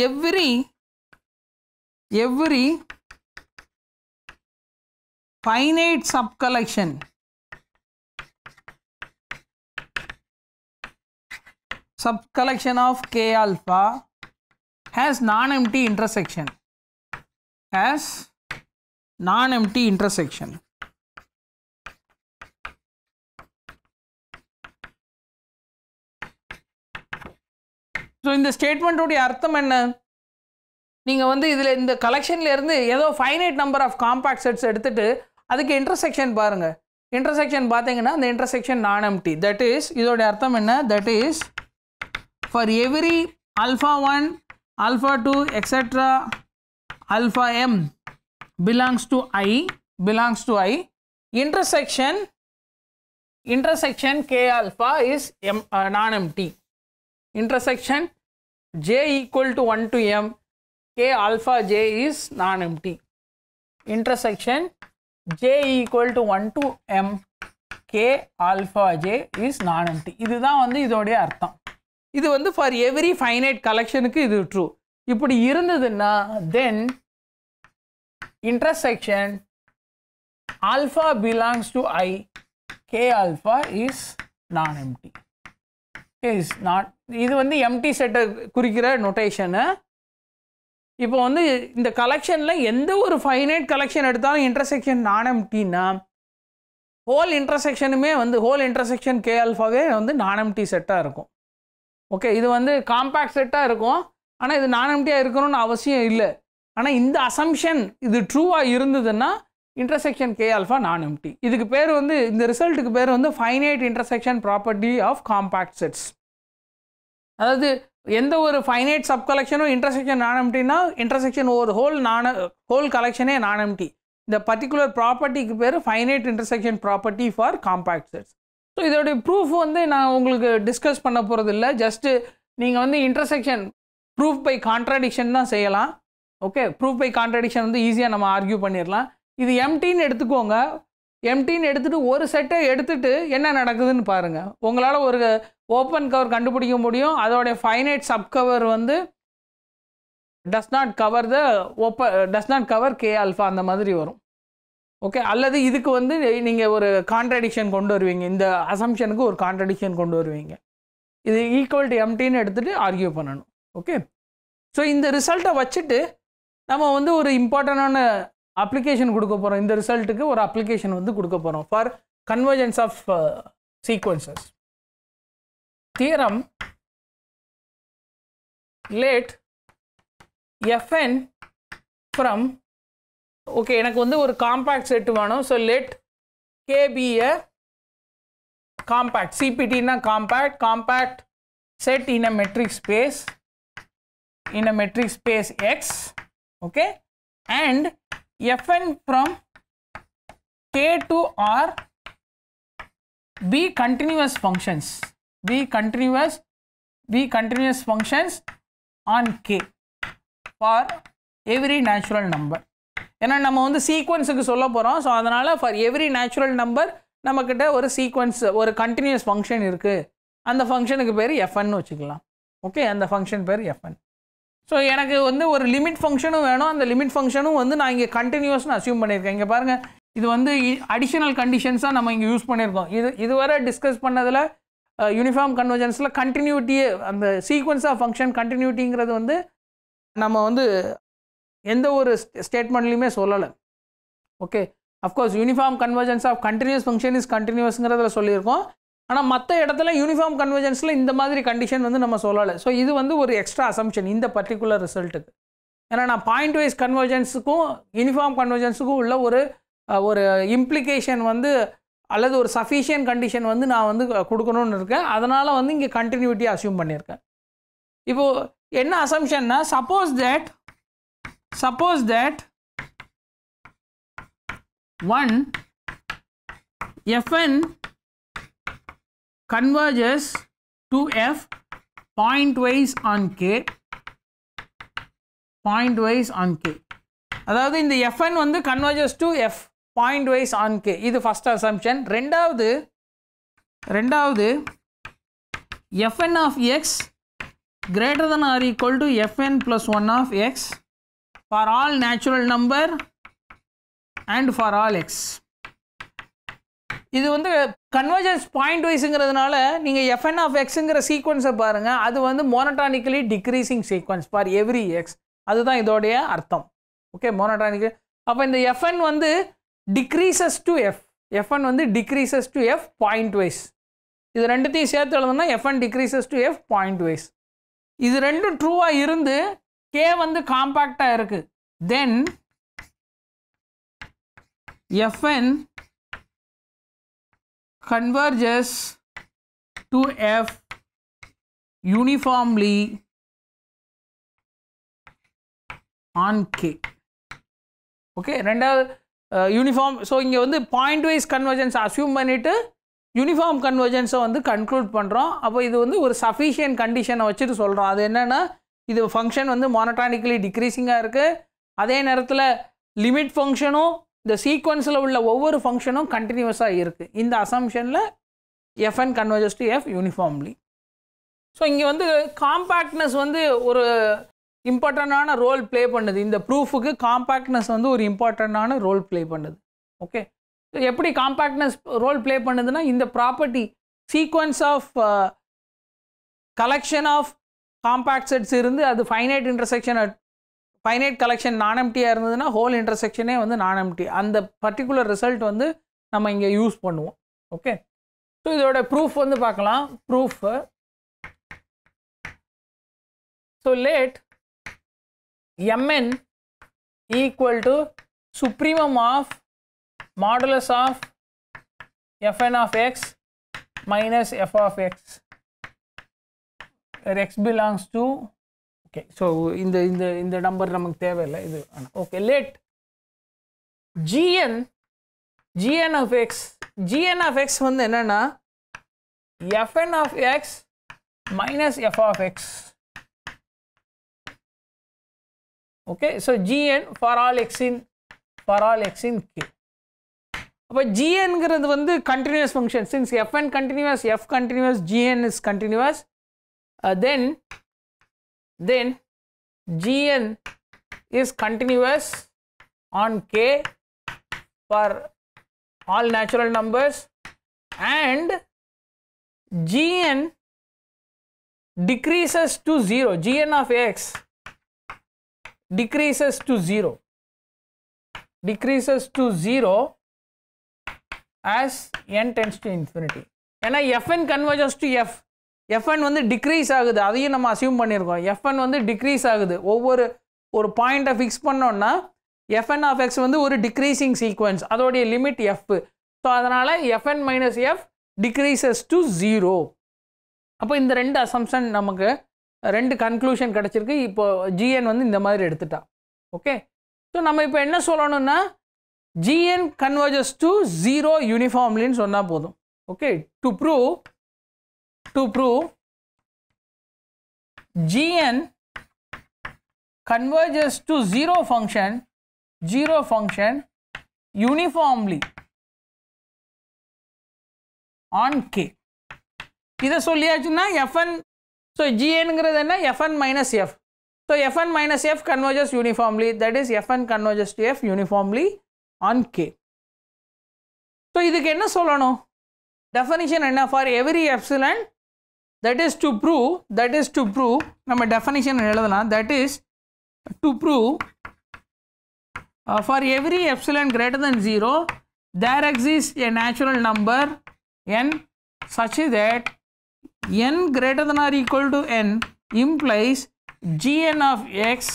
every every finite subcollection subcollection of k alpha has non-empty intersection has non-empty intersection so இந்த ஸ்டேட்மெண்ட்டுடைய அர்த்தம் என்ன நீங்கள் வந்து இதில் இந்த கலெக்ஷன்லேருந்து ஏதோ finite number of compact sets எடுத்துகிட்டு அதுக்கு இன்டர்செக்ஷன் பாருங்கள் இன்டர்செக்ஷன் பார்த்தீங்கன்னா அந்த இன்டர்செக்ஷன் நான் எம்டி தட் இஸ் இதோடைய அர்த்தம் என்ன that is for every alpha 1, alpha 2, etc. alpha m belongs to i, belongs to i, intersection, intersection k alpha is m, uh, non-empty. Intersection j equal to 1 to m, k alpha j is non-empty. Intersection j equal to 1 to m, k alpha j is non-empty. இதுதான் வந்து இதோடைய அர்த்தம் இது வந்து for every finite கலெக்ஷனுக்கு இது ட்ரூ இப்படி இருந்ததுன்னா then intersection alpha belongs to I K alpha is நான் எம்டி இஸ் நாட் இது வந்து எம்டி செட்டை குறிக்கிற நொட்டேஷனு இப்போ வந்து இந்த கலெக்ஷனில் எந்த ஒரு ஃபைனைட் கலெக்ஷன் எடுத்தாலும் இன்டர்செக்ஷன் நான் எம்டின்னா ஹோல் இன்டர்செக்ஷனுமே வந்து ஹோல் இன்டர்செக்ஷன் கே ஆல்ஃபாவே வந்து நான் எம்டி செட்டாக இருக்கும் ஓகே இது வந்து காம்பேக்ட் செட்டாக இருக்கும் ஆனால் இது நான் எம்டியாக இருக்கணும்னு அவசியம் இல்லை ஆனால் இந்த அசம்ஷன் இது ட்ரூவாக இருந்ததுன்னா intersection K alpha non-empty இதுக்கு பேர் வந்து இந்த ரிசல்ட்டுக்கு பேர் வந்து finite intersection property of compact sets அதாவது எந்த ஒரு ஃபைனைட் சப் கலெக்ஷனும் இன்டர்செக்ஷன் நான் எம்டினா இன்டர்செக்ஷன் ஒரு ஹோல் நான் ஹோல் கலெக்ஷனே நான் எம்டி இந்த பர்டிகுலர் ப்ராப்பர்ட்டிக்கு பேர் finite intersection property for compact sets so இதோடைய ப்ரூஃப் வந்து நான் உங்களுக்கு டிஸ்கஸ் பண்ண போகிறது இல்லை ஜஸ்ட்டு நீங்கள் வந்து இன்டர்செக்ஷன் ப்ரூஃப் பை கான்ட்ராடிக்ஷன் தான் செய்யலாம் ஓகே ப்ரூஃப் பை கான்ட்ராடிக்ஷன் வந்து ஈஸியாக நம்ம ஆர்கியூ பண்ணிடலாம் இது எம்டின்னு எடுத்துக்கோங்க எம்டின்னு எடுத்துகிட்டு ஒரு செட்டை எடுத்துகிட்டு என்ன நடக்குதுன்னு பாருங்கள் உங்களால் ஒரு ஓப்பன் கவர் கண்டுபிடிக்க முடியும் அதோடைய ஃபைனைட் சப் கவர் வந்து டஸ் நாட் கவர் த ஓப்ப does not cover K alpha அந்த மாதிரி வரும் ஓகே அல்லது இதுக்கு வந்து நீங்கள் ஒரு கான்ட்ரடிக்ஷன் கொண்டு வருவீங்க இந்த அசம்ஷனுக்கு ஒரு கான்ட்ரடிக்ஷன் கொண்டு வருவீங்க இது ஈக்குவல் டு எம்டின்னு எடுத்துகிட்டு ஆர்கியூ பண்ணணும் ஓகே ஸோ இந்த ரிசல்ட்டை வச்சுட்டு நம்ம வந்து ஒரு இம்பார்ட்டண்டான அப்ளிகேஷன் கொடுக்க போகிறோம் இந்த ரிசல்ட்டுக்கு ஒரு அப்ளிகேஷன் வந்து கொடுக்க போகிறோம் for convergence of sequences theorem let f n from okay compact set वो let K be a compact CPT compact compact set in a metric space in a metric space X okay and f n from K to R be continuous functions be continuous be continuous functions on K for every natural number ஏன்னா நம்ம வந்து சீக்வன்ஸுக்கு சொல்ல போகிறோம் so அதனால் for every natural number நம்மக்கிட்ட ஒரு sequence ஒரு continuous function இருக்குது அந்த ஃபங்க்ஷனுக்கு பேர் எஃப்என்னு வச்சுக்கலாம் ஓகே அந்த ஃபங்க்ஷன் பேர் எஃப்என் ஸோ எனக்கு வந்து ஒரு லிமிட் ஃபங்க்ஷனும் வேணும் அந்த லிமிட் ஃபங்க்ஷனும் வந்து நான் இங்கே கண்டினியூஸ்னு அசியூம் பண்ணியிருக்கேன் இங்கே பாருங்கள் இது வந்து அடிஷனல் கண்டிஷன்ஸாக நம்ம இங்கே யூஸ் பண்ணியிருக்கோம் இது இதுவரை டிஸ்கஸ் பண்ணதில் யூனிஃபார்ம் கன்வர்ஜன்ஸில் கண்டினியூட்டியே அந்த சீக்வன்ஸ் ஆஃப் ஃபங்க்ஷன் கண்டினியூட்டிங்கிறது வந்து நம்ம வந்து எந்த ஒரு ஸ்டேட்மெண்ட்லையுமே சொல்லலை okay of course uniform convergence of continuous function is கண்டினியூஸ்ங்கிறதுல சொல்லியிருக்கோம் ஆனால் மற்ற இடத்துல யூனிஃபார்ம் கன்வர்ஜன்ஸில் இந்த மாதிரி கண்டிஷன் வந்து நம்ம சொல்லலை ஸோ இது வந்து ஒரு எக்ஸ்ட்ரா அசம்ஷன் இந்த பர்டிகுலர் ரிசல்ட்டுக்கு ஏன்னா நான் பாயிண்ட் வைஸ் கன்வர்ஜன்ஸுக்கும் யூனிஃபார்ம் கன்வர்ஜன்ஸுக்கும் உள்ள ஒரு ஒரு இம்ப்ளிகேஷன் வந்து அல்லது ஒரு சஃபிஷியன்ட் கண்டிஷன் வந்து நான் வந்து கொடுக்கணும்னு இருக்கேன் அதனால் வந்து இங்கே கண்டினியூட்டி அசியூம் பண்ணியிருக்கேன் இப்போது என்ன அசம்ஷன்னா suppose that Suppose that one Fn converges to F pointwise on K pointwise on K அதாவது இந்த Fn வந்து converges to F pointwise on K இது first assumption ரெண்டாவது ரெண்டாவது Fn of x greater than or equal to Fn plus 1 of x for all natural number and for all x இது வந்து convergence point வைஸுங்கிறதுனால நீங்கள் FN of எக்ஸுங்கிற சீக்வன்ஸை பாருங்கள் அது வந்து monotonically decreasing sequence for every x அதுதான் இதோடைய அர்த்தம் ஓகே மோனட்ரானிக்கல் அப்போ இந்த எஃப்என் வந்து டிக்ரீசஸ் டு எஃப் எஃப்என் வந்து decreases to f pointwise இது ரெண்டுத்தையும் சேர்த்து எழுதுனா f n decreases to f pointwise இது ரெண்டும் ட்ரூவாக இருந்து கே வந்து காம்பாக்டாக இருக்குது then Fn converges to f uniformly on K okay ரெண்டாவது யூனிஃபார்ம் ஸோ இங்கே வந்து பாயிண்ட் வைஸ் கன்வர்ஜன்ஸ் அசியூம் பண்ணிவிட்டு யூனிஃபார்ம் கன்வர்ஜன்ஸை வந்து கன்க்ளூட் பண்ணுறோம் அப்போ இது வந்து ஒரு சஃபிஷியன் கண்டிஷனை வச்சுட்டு சொல்கிறோம் அது என்னென்னா இது ஃபங்க்ஷன் வந்து மானட்டானிக்கலி டிக்ரீஸிங்காக இருக்குது அதே நேரத்தில் லிமிட் ஃபங்க்ஷனும் இந்த சீக்வன்ஸில் உள்ள ஒவ்வொரு ஃபங்க்ஷனும் கண்டினியூஸாக இருக்குது இந்த அசம்ஷனில் f n converges to f uniformly so இங்கே வந்து காம்பேக்ட்னஸ் வந்து ஒரு இம்பார்ட்டண்ட்டான ரோல் ப்ளே பண்ணுது இந்த ப்ரூஃபுக்கு காம்பேக்ட்னஸ் வந்து ஒரு இம்பார்ட்டண்ட்டான ரோல் ப்ளே பண்ணுது ஓகே ஸோ எப்படி காம்பேக்ட்னஸ் ரோல் ப்ளே பண்ணுதுன்னா இந்த property sequence of collection of compact sets இருந்து அது ஃபைனைட் இன்டர்செக்ஷன் ஃபைனைட் கலெக்ஷன் நான் எம்டியாக இருந்ததுன்னா ஹோல் இன்டர்செக்ஷனே வந்து நான் எம்டி அந்த பர்டிகுலர் ரிசல்ட் வந்து நம்ம இங்கே யூஸ் பண்ணுவோம் ஓகே ஸோ இதோட ப்ரூஃப் வந்து பார்க்கலாம் proof so let M n equal to supremum of modulus of f n of X minus f of x where x belongs to okay so இந்த இந்த இந்த நம்பர் நமக்கு தேவையில்லை இது okay let gn gn of x gn of x வந்து என்னன்னா fn of x minus f of x okay so gn for all x in for all x in k அப்போ gnங்கிறது வந்து continuous function since f n continuous f continuous gn is continuous uh, then then gn is continuous on k for all natural numbers and gn decreases to 0 gn of x decreases to 0 decreases to 0 as n tends to infinity and fn converges to f f n வந்து decrease ஆகுது அதையும் நம்ம assume பண்ணியிருக்கோம் f n வந்து decrease ஆகுது ஒவ்வொரு ஒரு பாயிண்ட்டை ஃபிக்ஸ் பண்ணோன்னா எஃப்என் ஆஃப் எக்ஸ் வந்து ஒரு டிக்ரீஸிங் சீக்வன்ஸ் அதோடைய லிமிட் எஃப் ஸோ அதனால் f n minus f decreases to zero அப்போ இந்த ரெண்டு அசம்ஷன் நமக்கு ரெண்டு கன்க்ளூஷன் கிடச்சிருக்கு இப்போ ஜிஎன் வந்து இந்த மாதிரி எடுத்துட்டான் ஓகே ஸோ நம்ம இப்போ என்ன சொல்லணும்னா ஜிஎன் கன்வர்ஜஸ் டு ஜீரோ யூனிஃபார்ம்லின்னு சொன்னால் போதும் okay to prove to prove gn converges to zero function zero function uniformly on k இதை சொல்லியாச்சுன்னா fn so gnங்கிறது என்ன fn minus f so fn minus f converges uniformly that is fn converges to f uniformly on k so இதுக்கு என்ன சொல்லணும் definition என்ன for every epsilon that is to prove that is to prove நம்ம definition எழுதலாம் that is to prove uh, for every epsilon greater than 0 there exists a natural number n such that n greater than or equal to n implies gn of x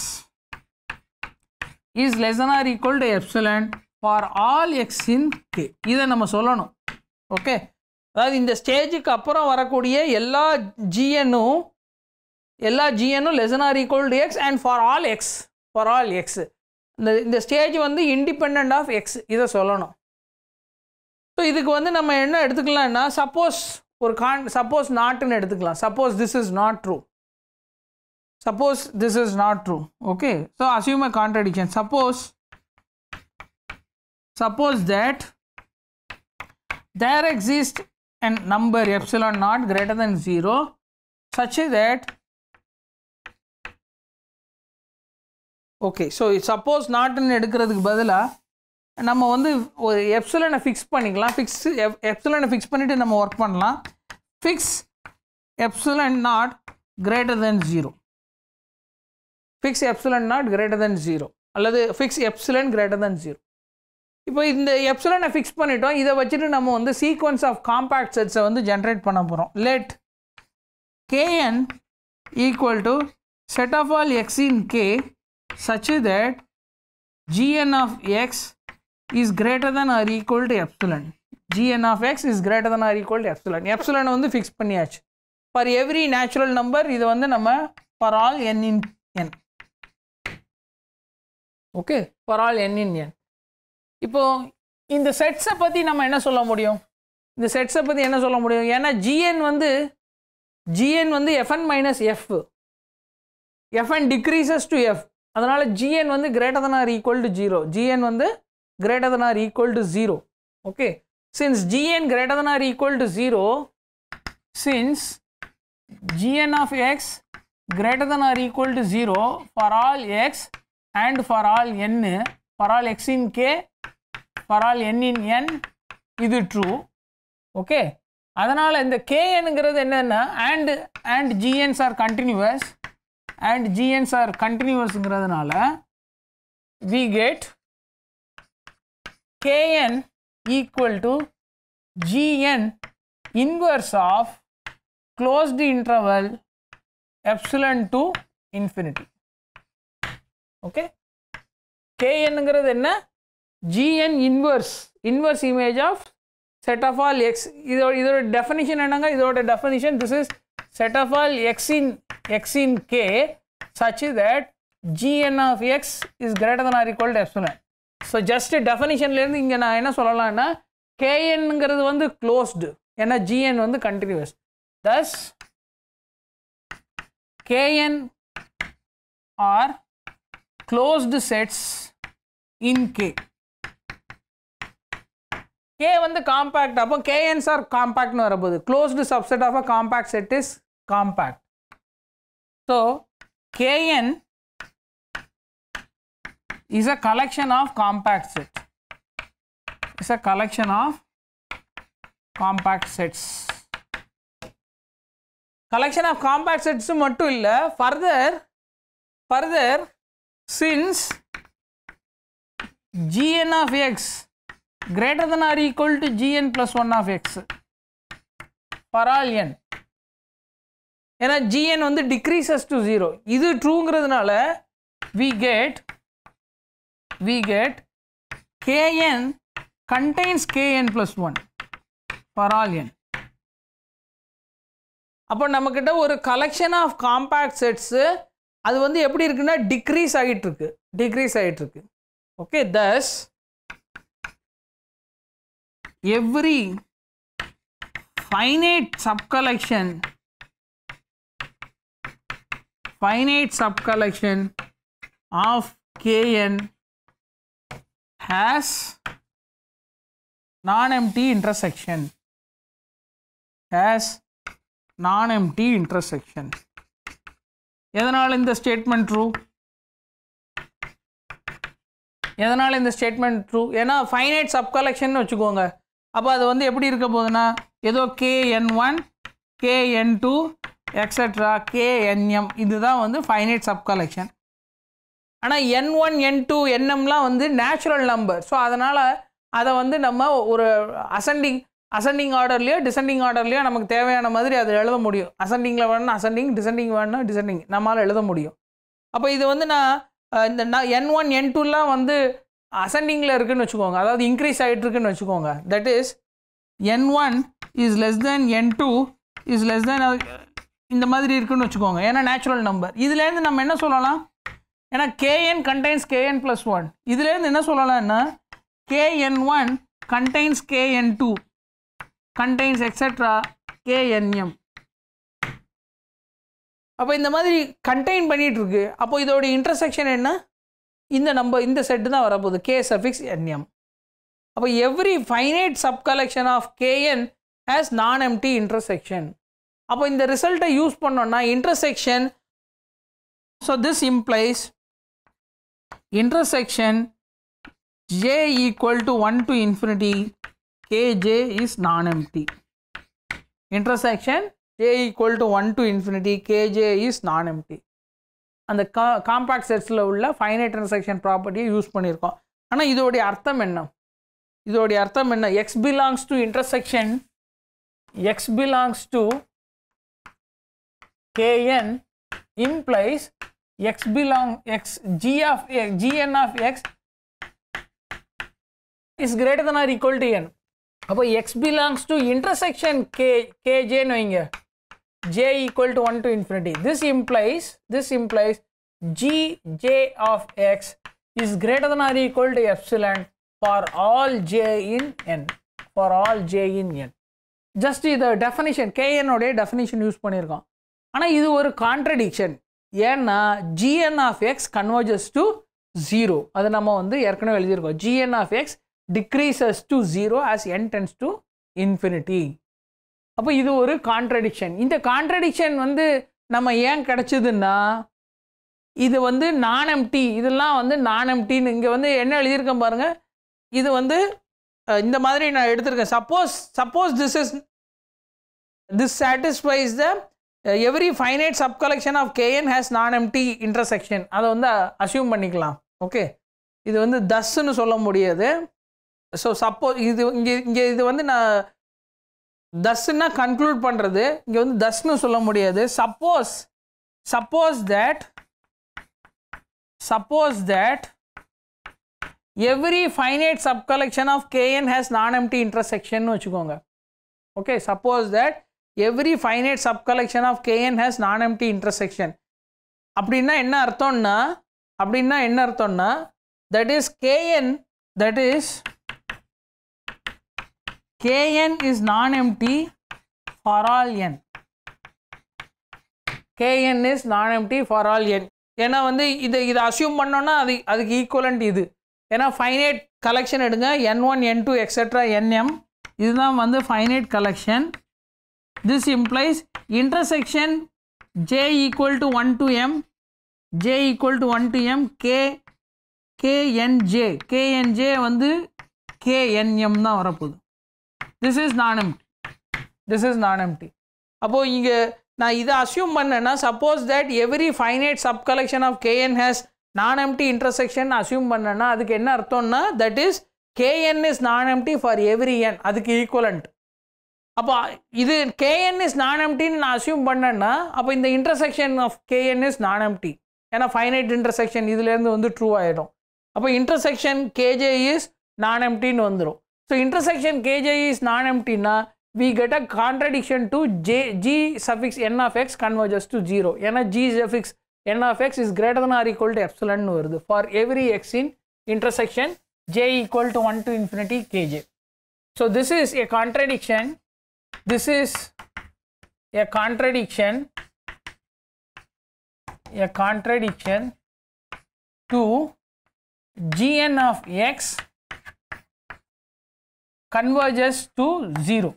is less than or equal to epsilon for all x in k இதை நம்ம சொல்லணும் okay அதாவது இந்த ஸ்டேஜுக்கு அப்புறம் வரக்கூடிய எல்லா ஜிஎன்னும் எல்லா ஜிஎன்னும் less than or equal to x and for all x for all x இந்த இந்த ஸ்டேஜ் வந்து இண்டிபெண்ட் ஆஃப் எக்ஸ் இதை சொல்லணும் ஸோ இதுக்கு வந்து நம்ம என்ன எடுத்துக்கலாம்னா சப்போஸ் ஒரு கான் சப்போஸ் நாட்டுன்னு எடுத்துக்கலாம் suppose this is not true suppose this is not true okay so assume I contradiction suppose suppose that there exist and number epsilon naught greater than 0 such that okay so suppose நாட்டுன்னு எடுக்கிறதுக்கு பதிலாக நம்ம வந்து ஒரு எப்சிலனை fix பண்ணிக்கலாம் fix எப்சிலனை fix பண்ணிவிட்டு நம்ம ஒர்க் பண்ணலாம் fix epsilon naught greater then zero fix epsilon naught greater then zero அல்லது fix epsilon greater then zero இப்போ இந்த எப்சலனை ஃபிக்ஸ் பண்ணிட்டோம் இதை வச்சுட்டு நம்ம வந்து சீக்வன்ஸ் ஆஃப் காம்பேக்ட் செட்ஸை வந்து ஜென்ரேட் பண்ண போகிறோம் let K n equal to set of all x in K such that g n of x is greater than or equal to epsilon g n of x is greater than or equal to epsilon எப்சுலனை வந்து fix பண்ணியாச்சு for every natural number இது வந்து நம்ம for all n in N okay for all n in N இப்போது இந்த செட்ஸை பற்றி நம்ம என்ன சொல்ல முடியும் இந்த செட்ஸை பற்றி என்ன சொல்ல முடியும் ஏன்னா ஜிஎன் வந்து ஜிஎன் வந்து FN minus f f n decreases to f அதனால் ஜிஎன் வந்து greater than or equal to zero g n வந்து greater than or equal to zero okay since g n greater than or equal to zero since g n of x greater than or equal to zero for all x and for all n for all x in k for all n in n is true okay அதனால் இந்த knங்கிறது என்னன்னா and and gns are continuous and gns are continuousங்கிறதுனால we get kn equal to gn inverse of closed interval epsilon to infinity okay கேஎன்ங்கிறது என்ன g n inverse inverse image of set of all x இதோட இதோட definition என்னங்க இதோட definition this is set of all x in X in K such that g n of x is greater than or equal definite so just டெஃபினிஷன்லேருந்து இங்கே நான் என்ன சொல்லலாம்னா கேஎன்ங்கிறது வந்து க்ளோஸ்டு ஏன்னா ஜிஎன் வந்து continuous thus K n are closed sets in K K வந்து compact அப்போ கேஎன்ஸ் ஆர் காம்பேக்ட்னு வரப்போகுது closed subset of a compact set is compact so K n is a collection of compact set is a collection of compact sets collection of compact செட்ஸும் மட்டும் இல்லை further further since gn of x greater than or equal to gn plus 1 of x for all n ஏன்னா gn வந்து decreases to 0 இது ட்ரூங்கிறதுனால we get we get kn contains kn plus 1 for all n அப்போ நம்மக்கிட்ட ஒரு collection of compact sets அது வந்து எப்படி இருக்குன்னா decrease ஆகிட்டு இருக்கு டிக்ரீஸ் ஆகிட்டு இருக்கு Okay, thus every finite subcollection finite subcollection of Kn has non-empty intersection has non-empty intersection. எதனால் இந்த statement true? எதனால் இந்த ஸ்டேட்மெண்ட் ட்ரூ ஏன்னா ஃபைனைட் சப் கலெக்ஷன் வச்சுக்கோங்க அப்போ அது வந்து எப்படி இருக்க போகுதுன்னா ஏதோ K n one n two extra K n m இதுதான் வந்து ஃபைனைட் சப் கலெக்ஷன் ஆனால் என் ஒன் என் டூ என்எம்லாம் வந்து நேச்சுரல் நம்பர் ஸோ அதனால் அதை வந்து நம்ம ஒரு அசண்டிங் அசண்டிங் ஆர்டர்லையோ டிசெண்டிங் ஆர்டர்லையோ நமக்கு தேவையான மாதிரி அதை எழுத முடியும் அசண்டிங்கில் வேணும்னா அசண்டிங் டிசெண்டிங் வேணும்னா டிசெண்டிங் நம்மளால் எழுத முடியும் அப்போ இது வந்து நான் இந்த என் ஒன் என் டூலாம் வந்து அசண்டிங்கில் இருக்குதுன்னு வச்சுக்கோங்க அதாவது இன்க்ரீஸ் ஆகிட்டுருக்குன்னு வச்சுக்கோங்க that is n one is less then n two is less then இந்த மாதிரி இருக்குன்னு வச்சுக்கோங்க ஏன்னா நேச்சுரல் நம்பர் இதுலேருந்து நம்ம என்ன சொல்லலாம் ஏன்னா K n contains K n plus one இதுலேருந்து என்ன சொல்லலாம்னா K n one contains K n two contains extra K n m அப்போ இந்த மாதிரி கண்டெயின் இருக்கு அப்போ இதோட இன்டர்செக்ஷன் என்ன இந்த நம்ம இந்த செட்டு தான் வரப்போகுது கே சஃபிக்ஸ் என்எம் அப்போ every finite sub collection of K n as non empty intersection அப்போ இந்த ரிசல்ட்டை யூஸ் பண்ணோன்னா intersection so this implies intersection j equal to one to infinity K j is நான் empty intersection k equal to one to infinity K j is நான் empty அந்த கா compact செட்ஸில் உள்ள finite இன்செக்ஷன் ப்ராப்பர்ட்டியை யூஸ் பண்ணியிருக்கோம் ஆனால் இதோடைய அர்த்தம் என்ன இதோடைய அர்த்தம் என்ன x belongs to intersection x belongs to K n implies x belong x g of x g n of x is greater than or equal to n அப்போ x belongs to intersection K கேஜேன்னு வைங்க j equal to 1 to infinity. This implies, this implies g j of x is greater than or equal to epsilon for all j in n. For all j in n. Just இதை definition கேஎன்னோடைய definition use பண்ணியிருக்கோம் ஆனால் இது ஒரு contradiction ஏன்னா g n of x converges to zero அது நம்ம வந்து ஏற்கனவே எழுதியிருக்கோம் g n of x decreases to zero as n tends to infinity அப்போ இது ஒரு கான்ட்ரடிக்ஷன் இந்த கான்ட்ரடிக்ஷன் வந்து நம்ம ஏன் கிடச்சிதுன்னா இது வந்து நான் எம்டி இதெல்லாம் வந்து நான் எம்டின்னு இங்கே வந்து என்ன எழுதியிருக்கேன் பாருங்கள் இது வந்து இந்த மாதிரி நான் எடுத்திருக்கேன் suppose suppose this is this satisfies the every finite sub collection of K n has non empty intersection அதை வந்து அசியூம் பண்ணிக்கலாம் ஓகே இது வந்து தஸ்ன்னு சொல்ல முடியாது ஸோ சப்போஸ் இது இங்கே இங்கே இது வந்து நான் தஸ்ன்னா கன்க்ளூட் பண்ணுறது இங்கே வந்து தஸ்ன்னு சொல்ல முடியாது suppose suppose that suppose that every finite sub collection of K n has non empty intersection வச்சுக்கோங்க okay suppose that every finite sub collection of K n has non empty intersection அப்படின்னா என்ன அர்த்தம்னா அப்படின்னா என்ன அர்த்தம்னா that is K n that is Kn is non-empty for all n. Kn is non-empty for all n. ஏன்னா வந்து இதை இதை அசியூம் பண்ணோன்னா அது அதுக்கு ஈக்குவலண்ட் இது ஏன்னா ஃபைனைட் கலெக்ஷன் எடுங்க n one n two extra n m இதுதான் வந்து finite collection this implies intersection j equal to one to m j equal to one to m K K nj K nj வந்து கேஎன்எம் தான் வரப்போகுது திஸ் இஸ் நான் empty this is நான் empty அப்போது இங்கே நான் இதை அசியூம் பண்ணேன்னா suppose that every finite sub collection of K n has non empty intersection assume பண்ணேன்னா அதுக்கு என்ன அர்த்தம்னா தட் இஸ் கேஎன் இஸ் நான் எம்டி ஃபார் எவ்ரி என் அதுக்கு ஈக்குவலண்ட் அப்போ இது கேஎன் இஸ் நான் எம்டின்னு நான் அசியூம் பண்ணேன்னா அப்போ இந்த இன்டர்செக்ஷன் ஆஃப் கேஎன் இஸ் நான் எம்டி ஏன்னா ஃபைனைட் இன்டர்செக்ஷன் இதுலேருந்து வந்து ட்ரூ ஆகிடும் அப்போ இன்டர்செக்ஷன் கேஜே இஸ் நான் எம்டின்னு வந்துடும் So intersection kj is non-empty na we get a contradiction to j, g suffix n of x converges to 0. ஏன்னா g suffix n of x is greater than or equal to epsilon no. for every x in intersection j equal to 1 to infinity kj. So this is a contradiction. This is a contradiction. A contradiction to gn of x converges to zero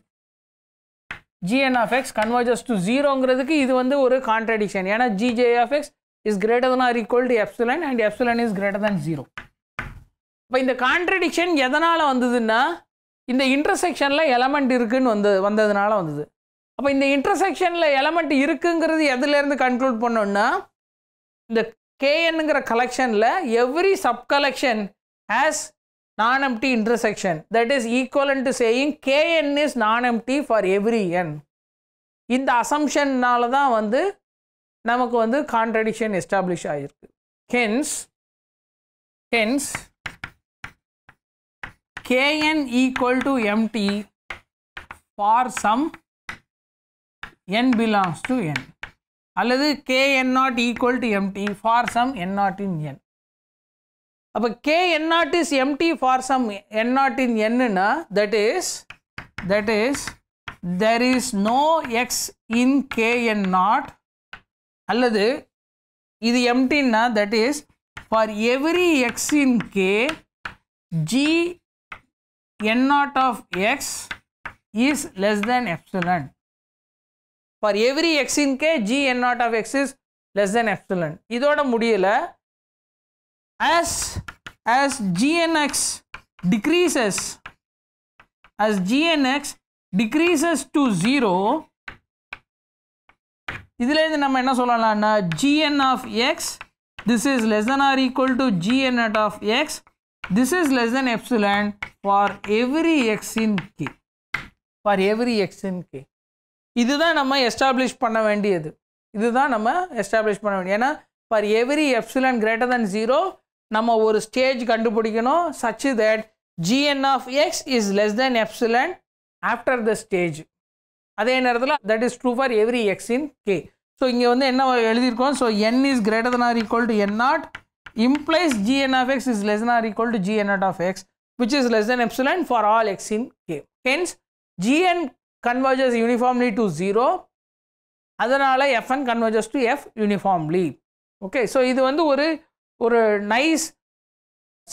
g n of x converges to ஜீரோங்கிறதுக்கு இது வந்து ஒரு contradiction ஏன்னா g j of x is greater than or equal to epsilon and epsilon is greater than zero இப்போ இந்த contradiction எதனால் வந்ததுன்னா இந்த இன்டர்செக்ஷனில் எலமெண்ட் இருக்குதுன்னு வந்து வந்ததுனால வந்தது அப்போ இந்த இன்டர்செக்ஷனில் எலமெண்ட் இருக்குங்கிறது எதுலேருந்து கன்க்ளூட் பண்ணோன்னா இந்த கேஎன்னுங்கிற கலெக்ஷனில் every sub subcollection has non-empty intersection. That is equivalent to saying Kn is non-empty for every n. இந்த assumption நாலதான் வந்து நமக்கு வந்து contradiction establish ஆயிருக்கு. Hence, hence, kn equal to empty for some n belongs to n அல்லது kn not equal to empty for some n not in n அப்போ K n naught is empty for some n naught in என்னன்னா that is that is there is no x in K n naught அல்லது இது எம்டின்னா that is for every x in K g n naught of x is less then epsilon. For every x in K g n naught of x is less than epsilon. இதோட முடியல as as gnx decreases as gnx decreases to zero இதில் இதிலேருந்து நம்ம என்ன சொல்லலாம்னா gn of x this is less than or equal to gn at of x this is less than epsilon for every x in k for every x in k இதுதான் நம்ம establish பண்ண வேண்டியது இதுதான் நம்ம establish பண்ண வேண்டியது ஏன்னா for every epsilon greater than நம்ம ஒரு ஸ்டேஜ் கண்டுபிடிக்கணும் such that g n of x is less then epsilon after the stage அதே நேரத்தில் that is true for every x in K so இங்கே வந்து என்ன எழுதியிருக்கோம் so n is greater than or equal to n naught implies g n of x is less than or equal to g n naught of x which is less then epsilon for all x in K hence g n converges uniformly to zero அதனால் f n converges to f uniformly okay so இது வந்து ஒரு ஒரு nice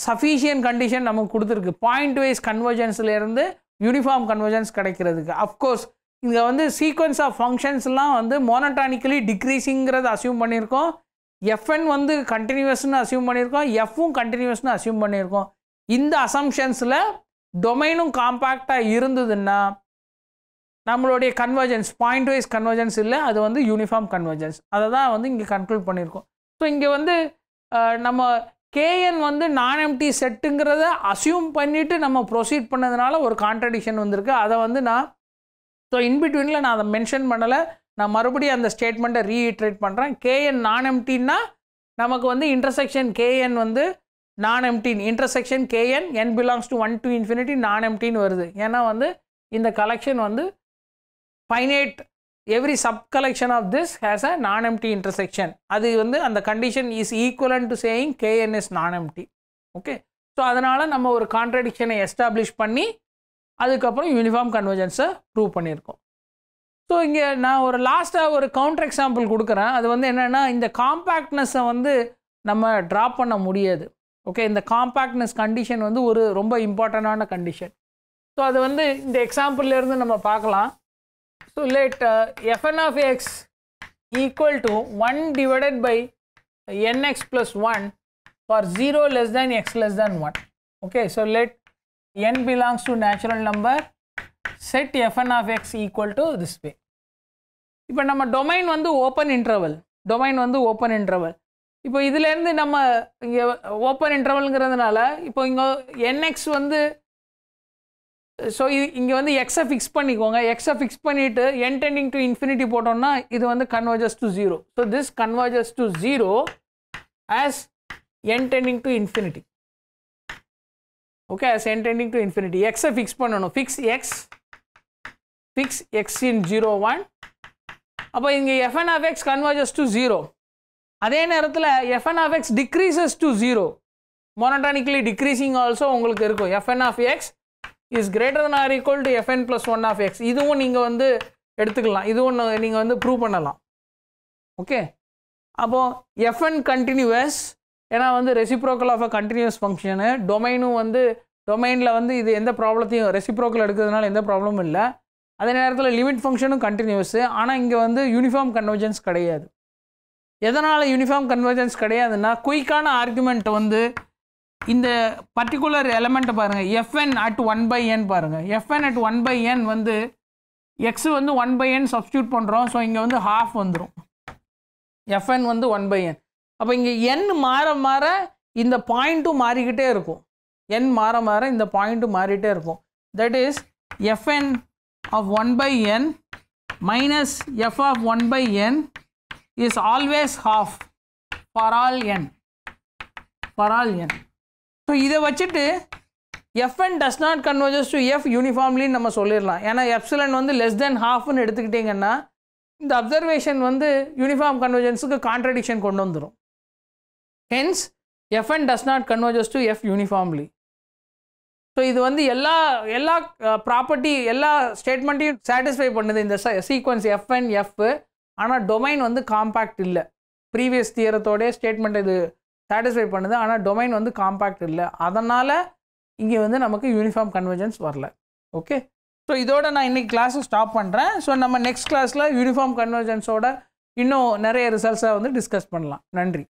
sufficient condition நமக்கு கொடுத்துருக்கு point wise கன்வர்ஜன்ஸ்லேருந்து uniform convergence கிடைக்கிறதுக்கு of course இங்கே வந்து சீக்வன்ஸ் ஆஃப் ஃபங்க்ஷன்ஸ்லாம் வந்து மோனட்டானிக்கலி டிக்ரீஸிங்கிறத அசியூம் பண்ணியிருக்கோம் எஃப்என் வந்து கண்டினியூவஸ்னு அசியூம் பண்ணியிருக்கோம் எஃப்பும் கண்டினியூவஸ்னு அசியூம் பண்ணியிருக்கோம் இந்த அசம்ஷன்ஸில் டொமைனும் காம்பேக்டாக இருந்ததுன்னா நம்மளுடைய கன்வர்ஜன்ஸ் பாயிண்ட் வைஸ் கன்வர்ஜன்ஸ் இல்லை அது வந்து யூனிஃபார்ம் கன்வர்ஜன்ஸ் அதை தான் வந்து இங்கே கன்க்ளூட் பண்ணியிருக்கோம் ஸோ இங்கே வந்து நம்ம கேஎன் வந்து நான் எம்டி செட்டுங்கிறத அசியூம் பண்ணிவிட்டு நம்ம ப்ரொசீட் பண்ணதுனால ஒரு கான்ட்ரடிக்ஷன் வந்திருக்கு அதை வந்து நான் ஸோ இன்பிட்வீனில் நான் அதை மென்ஷன் பண்ணலை நான் மறுபடியும் அந்த ஸ்டேட்மெண்ட்டை ரீஇட்ரேட் பண்ணுறேன் கேஎன் நான் எம்டின்னா நமக்கு வந்து இன்டர்செக்ஷன் கேஎன் வந்து நான் எம்டின் intersection K n n belongs to one to infinity non எம்டின்னு வருது ஏன்னா வந்து இந்த கலெக்ஷன் வந்து finite every sub collection of this has a non empty intersection அது வந்து அந்த condition is equivalent to saying K n's non empty okay so அதனால் நம்ம ஒரு கான்ட்ரடிக்ஷனை எஸ்டாப்ளிஷ் பண்ணி அதுக்கப்புறம் யூனிஃபார்ம் கன்வர்ஜன்ஸை ப்ரூவ் பண்ணியிருக்கோம் ஸோ இங்கே நான் ஒரு லாஸ்ட்டாக ஒரு கவுண்டர் எக்ஸாம்பிள் கொடுக்குறேன் அது வந்து என்னென்னா இந்த காம்பேக்ட்னஸை வந்து நம்ம ட்ராப் பண்ண முடியாது ஓகே இந்த காம்பேக்ட்னஸ் கண்டிஷன் வந்து ஒரு ரொம்ப இம்பார்ட்டண்ட்டான கண்டிஷன் ஸோ அது வந்து இந்த எக்ஸாம்பிள்லேருந்து நம்ம பார்க்கலாம் So let uh, fn of x equal to 1 divided by nx plus 1 for 0 less than x less than 1. Okay, so let n belongs to natural number set fn of x equal to this way. இப்போ நம்ம domain வந்து open interval domain வந்து open interval இப்போ இதுலேருந்து நம்ம இங்கே open இன்டர்வலுங்கிறதுனால இப்போ இங்கே என்எக்ஸ் வந்து ஸோ இது இங்கே வந்து எக்ஸை ஃபிக்ஸ் பண்ணிக்கோங்க எக்ஸை ஃபிக்ஸ் பண்ணிவிட்டு என்டெண்டிங் டு இன்ஃபினிட்டி போட்டோம்னா இது வந்து converges to zero so this converges to zero as n tending to infinity okay as n tending to infinity எக்ஸை ஃபிக்ஸ் பண்ணணும் fix x fix x in zero one அப்போ இங்கே f n of x converges to zero அதே நேரத்தில் f n of x decreases to zero monotonically decreasing also உங்களுக்கு இருக்கும் f n of x is greater than or equal to f n plus one of x இதுவும் நீங்கள் வந்து எடுத்துக்கலாம் இதுவும் நீங்கள் வந்து ப்ரூவ் பண்ணலாம் ஓகே அப்போது எஃப்என் கண்டினியூவஸ் ஏன்னா வந்து reciprocal of a continuous function டொமைனும் வந்து டொமைனில் வந்து இது எந்த ப்ராப்ளத்தையும் ரெசிப்ரோக்கல் எடுக்கிறதுனால எந்த ப்ராப்ளமும் இல்லை அதே நேரத்தில் லிமிட் ஃபங்க்ஷனும் கண்டினியூஸு ஆனால் இங்கே வந்து யூனிஃபார்ம் கன்வர்ஜன்ஸ் கிடையாது எதனால் யூனிஃபார்ம் கன்வர்ஜன்ஸ் கிடையாதுன்னா குயிக்கான ஆர்குமெண்ட் வந்து இந்த பர்டிகுலர் எலமெண்ட்டை பாருங்கள் f n at one by n பாருங்கள் f n at one by n வந்து எக்ஸ் வந்து ஒன் பை என் சப்ஸ்டியூட் பண்ணுறோம் ஸோ இங்கே வந்து ஹாஃப் வந்துடும் எஃப்என் வந்து ஒன் பை என் அப்போ இங்கே என் மாற மாற இந்த பாயிண்ட்டும் மாறிக்கிட்டே இருக்கும் என் மாற மாற இந்த பாயிண்ட்டும் மாறிட்டே இருக்கும் that is f n of one by n minus f of one by n is always half for all N for all n so இதை வச்சுட்டு f n does not converges to f யூனிஃபார்ம்லின்னு நம்ம சொல்லிடலாம் ஏன்னா எஃப்சிலன் வந்து லெஸ் தென் ஹாஃப்னு எடுத்துக்கிட்டிங்கன்னா இந்த observation வந்து யூனிஃபார்ம் கன்வர்ஜன்ஸுக்கு கான்ட்ரடிக்ஷன் கொண்டு வந்துடும் hence f n does not converges to f uniformly so இது வந்து எல்லா எல்லா ப்ராப்பர்ட்டி எல்லா ஸ்டேட்மெண்ட்டையும் சாட்டிஸ்ஃபை பண்ணுது இந்த சீக்வன்ஸ் எஃப்என் எஃப் ஆனால் டொமைன் வந்து காம்பேக்ட் இல்லை ப்ரீவியஸ் தியரத்தோடைய ஸ்டேட்மெண்ட் இது சாட்டிஸ்ஃபை பண்ணுது ஆனால் டொமைன் வந்து காம்பேக்ட் இல்லை அதனால் இங்கே வந்து நமக்கு யூனிஃபார்ம் கன்வர்ஜன்ஸ் வரல ஓகே ஸோ இதோட நான் இன்றைக்கி கிளாஸை ஸ்டாப் பண்ணுறேன் ஸோ நம்ம நெக்ஸ்ட் கிளாஸில் யூனிஃபார்ம் கன்வர்ஜன்ஸோட இன்னும் நிறைய ரிசல்ட்ஸை வந்து டிஸ்கஸ் பண்ணலாம் நன்றி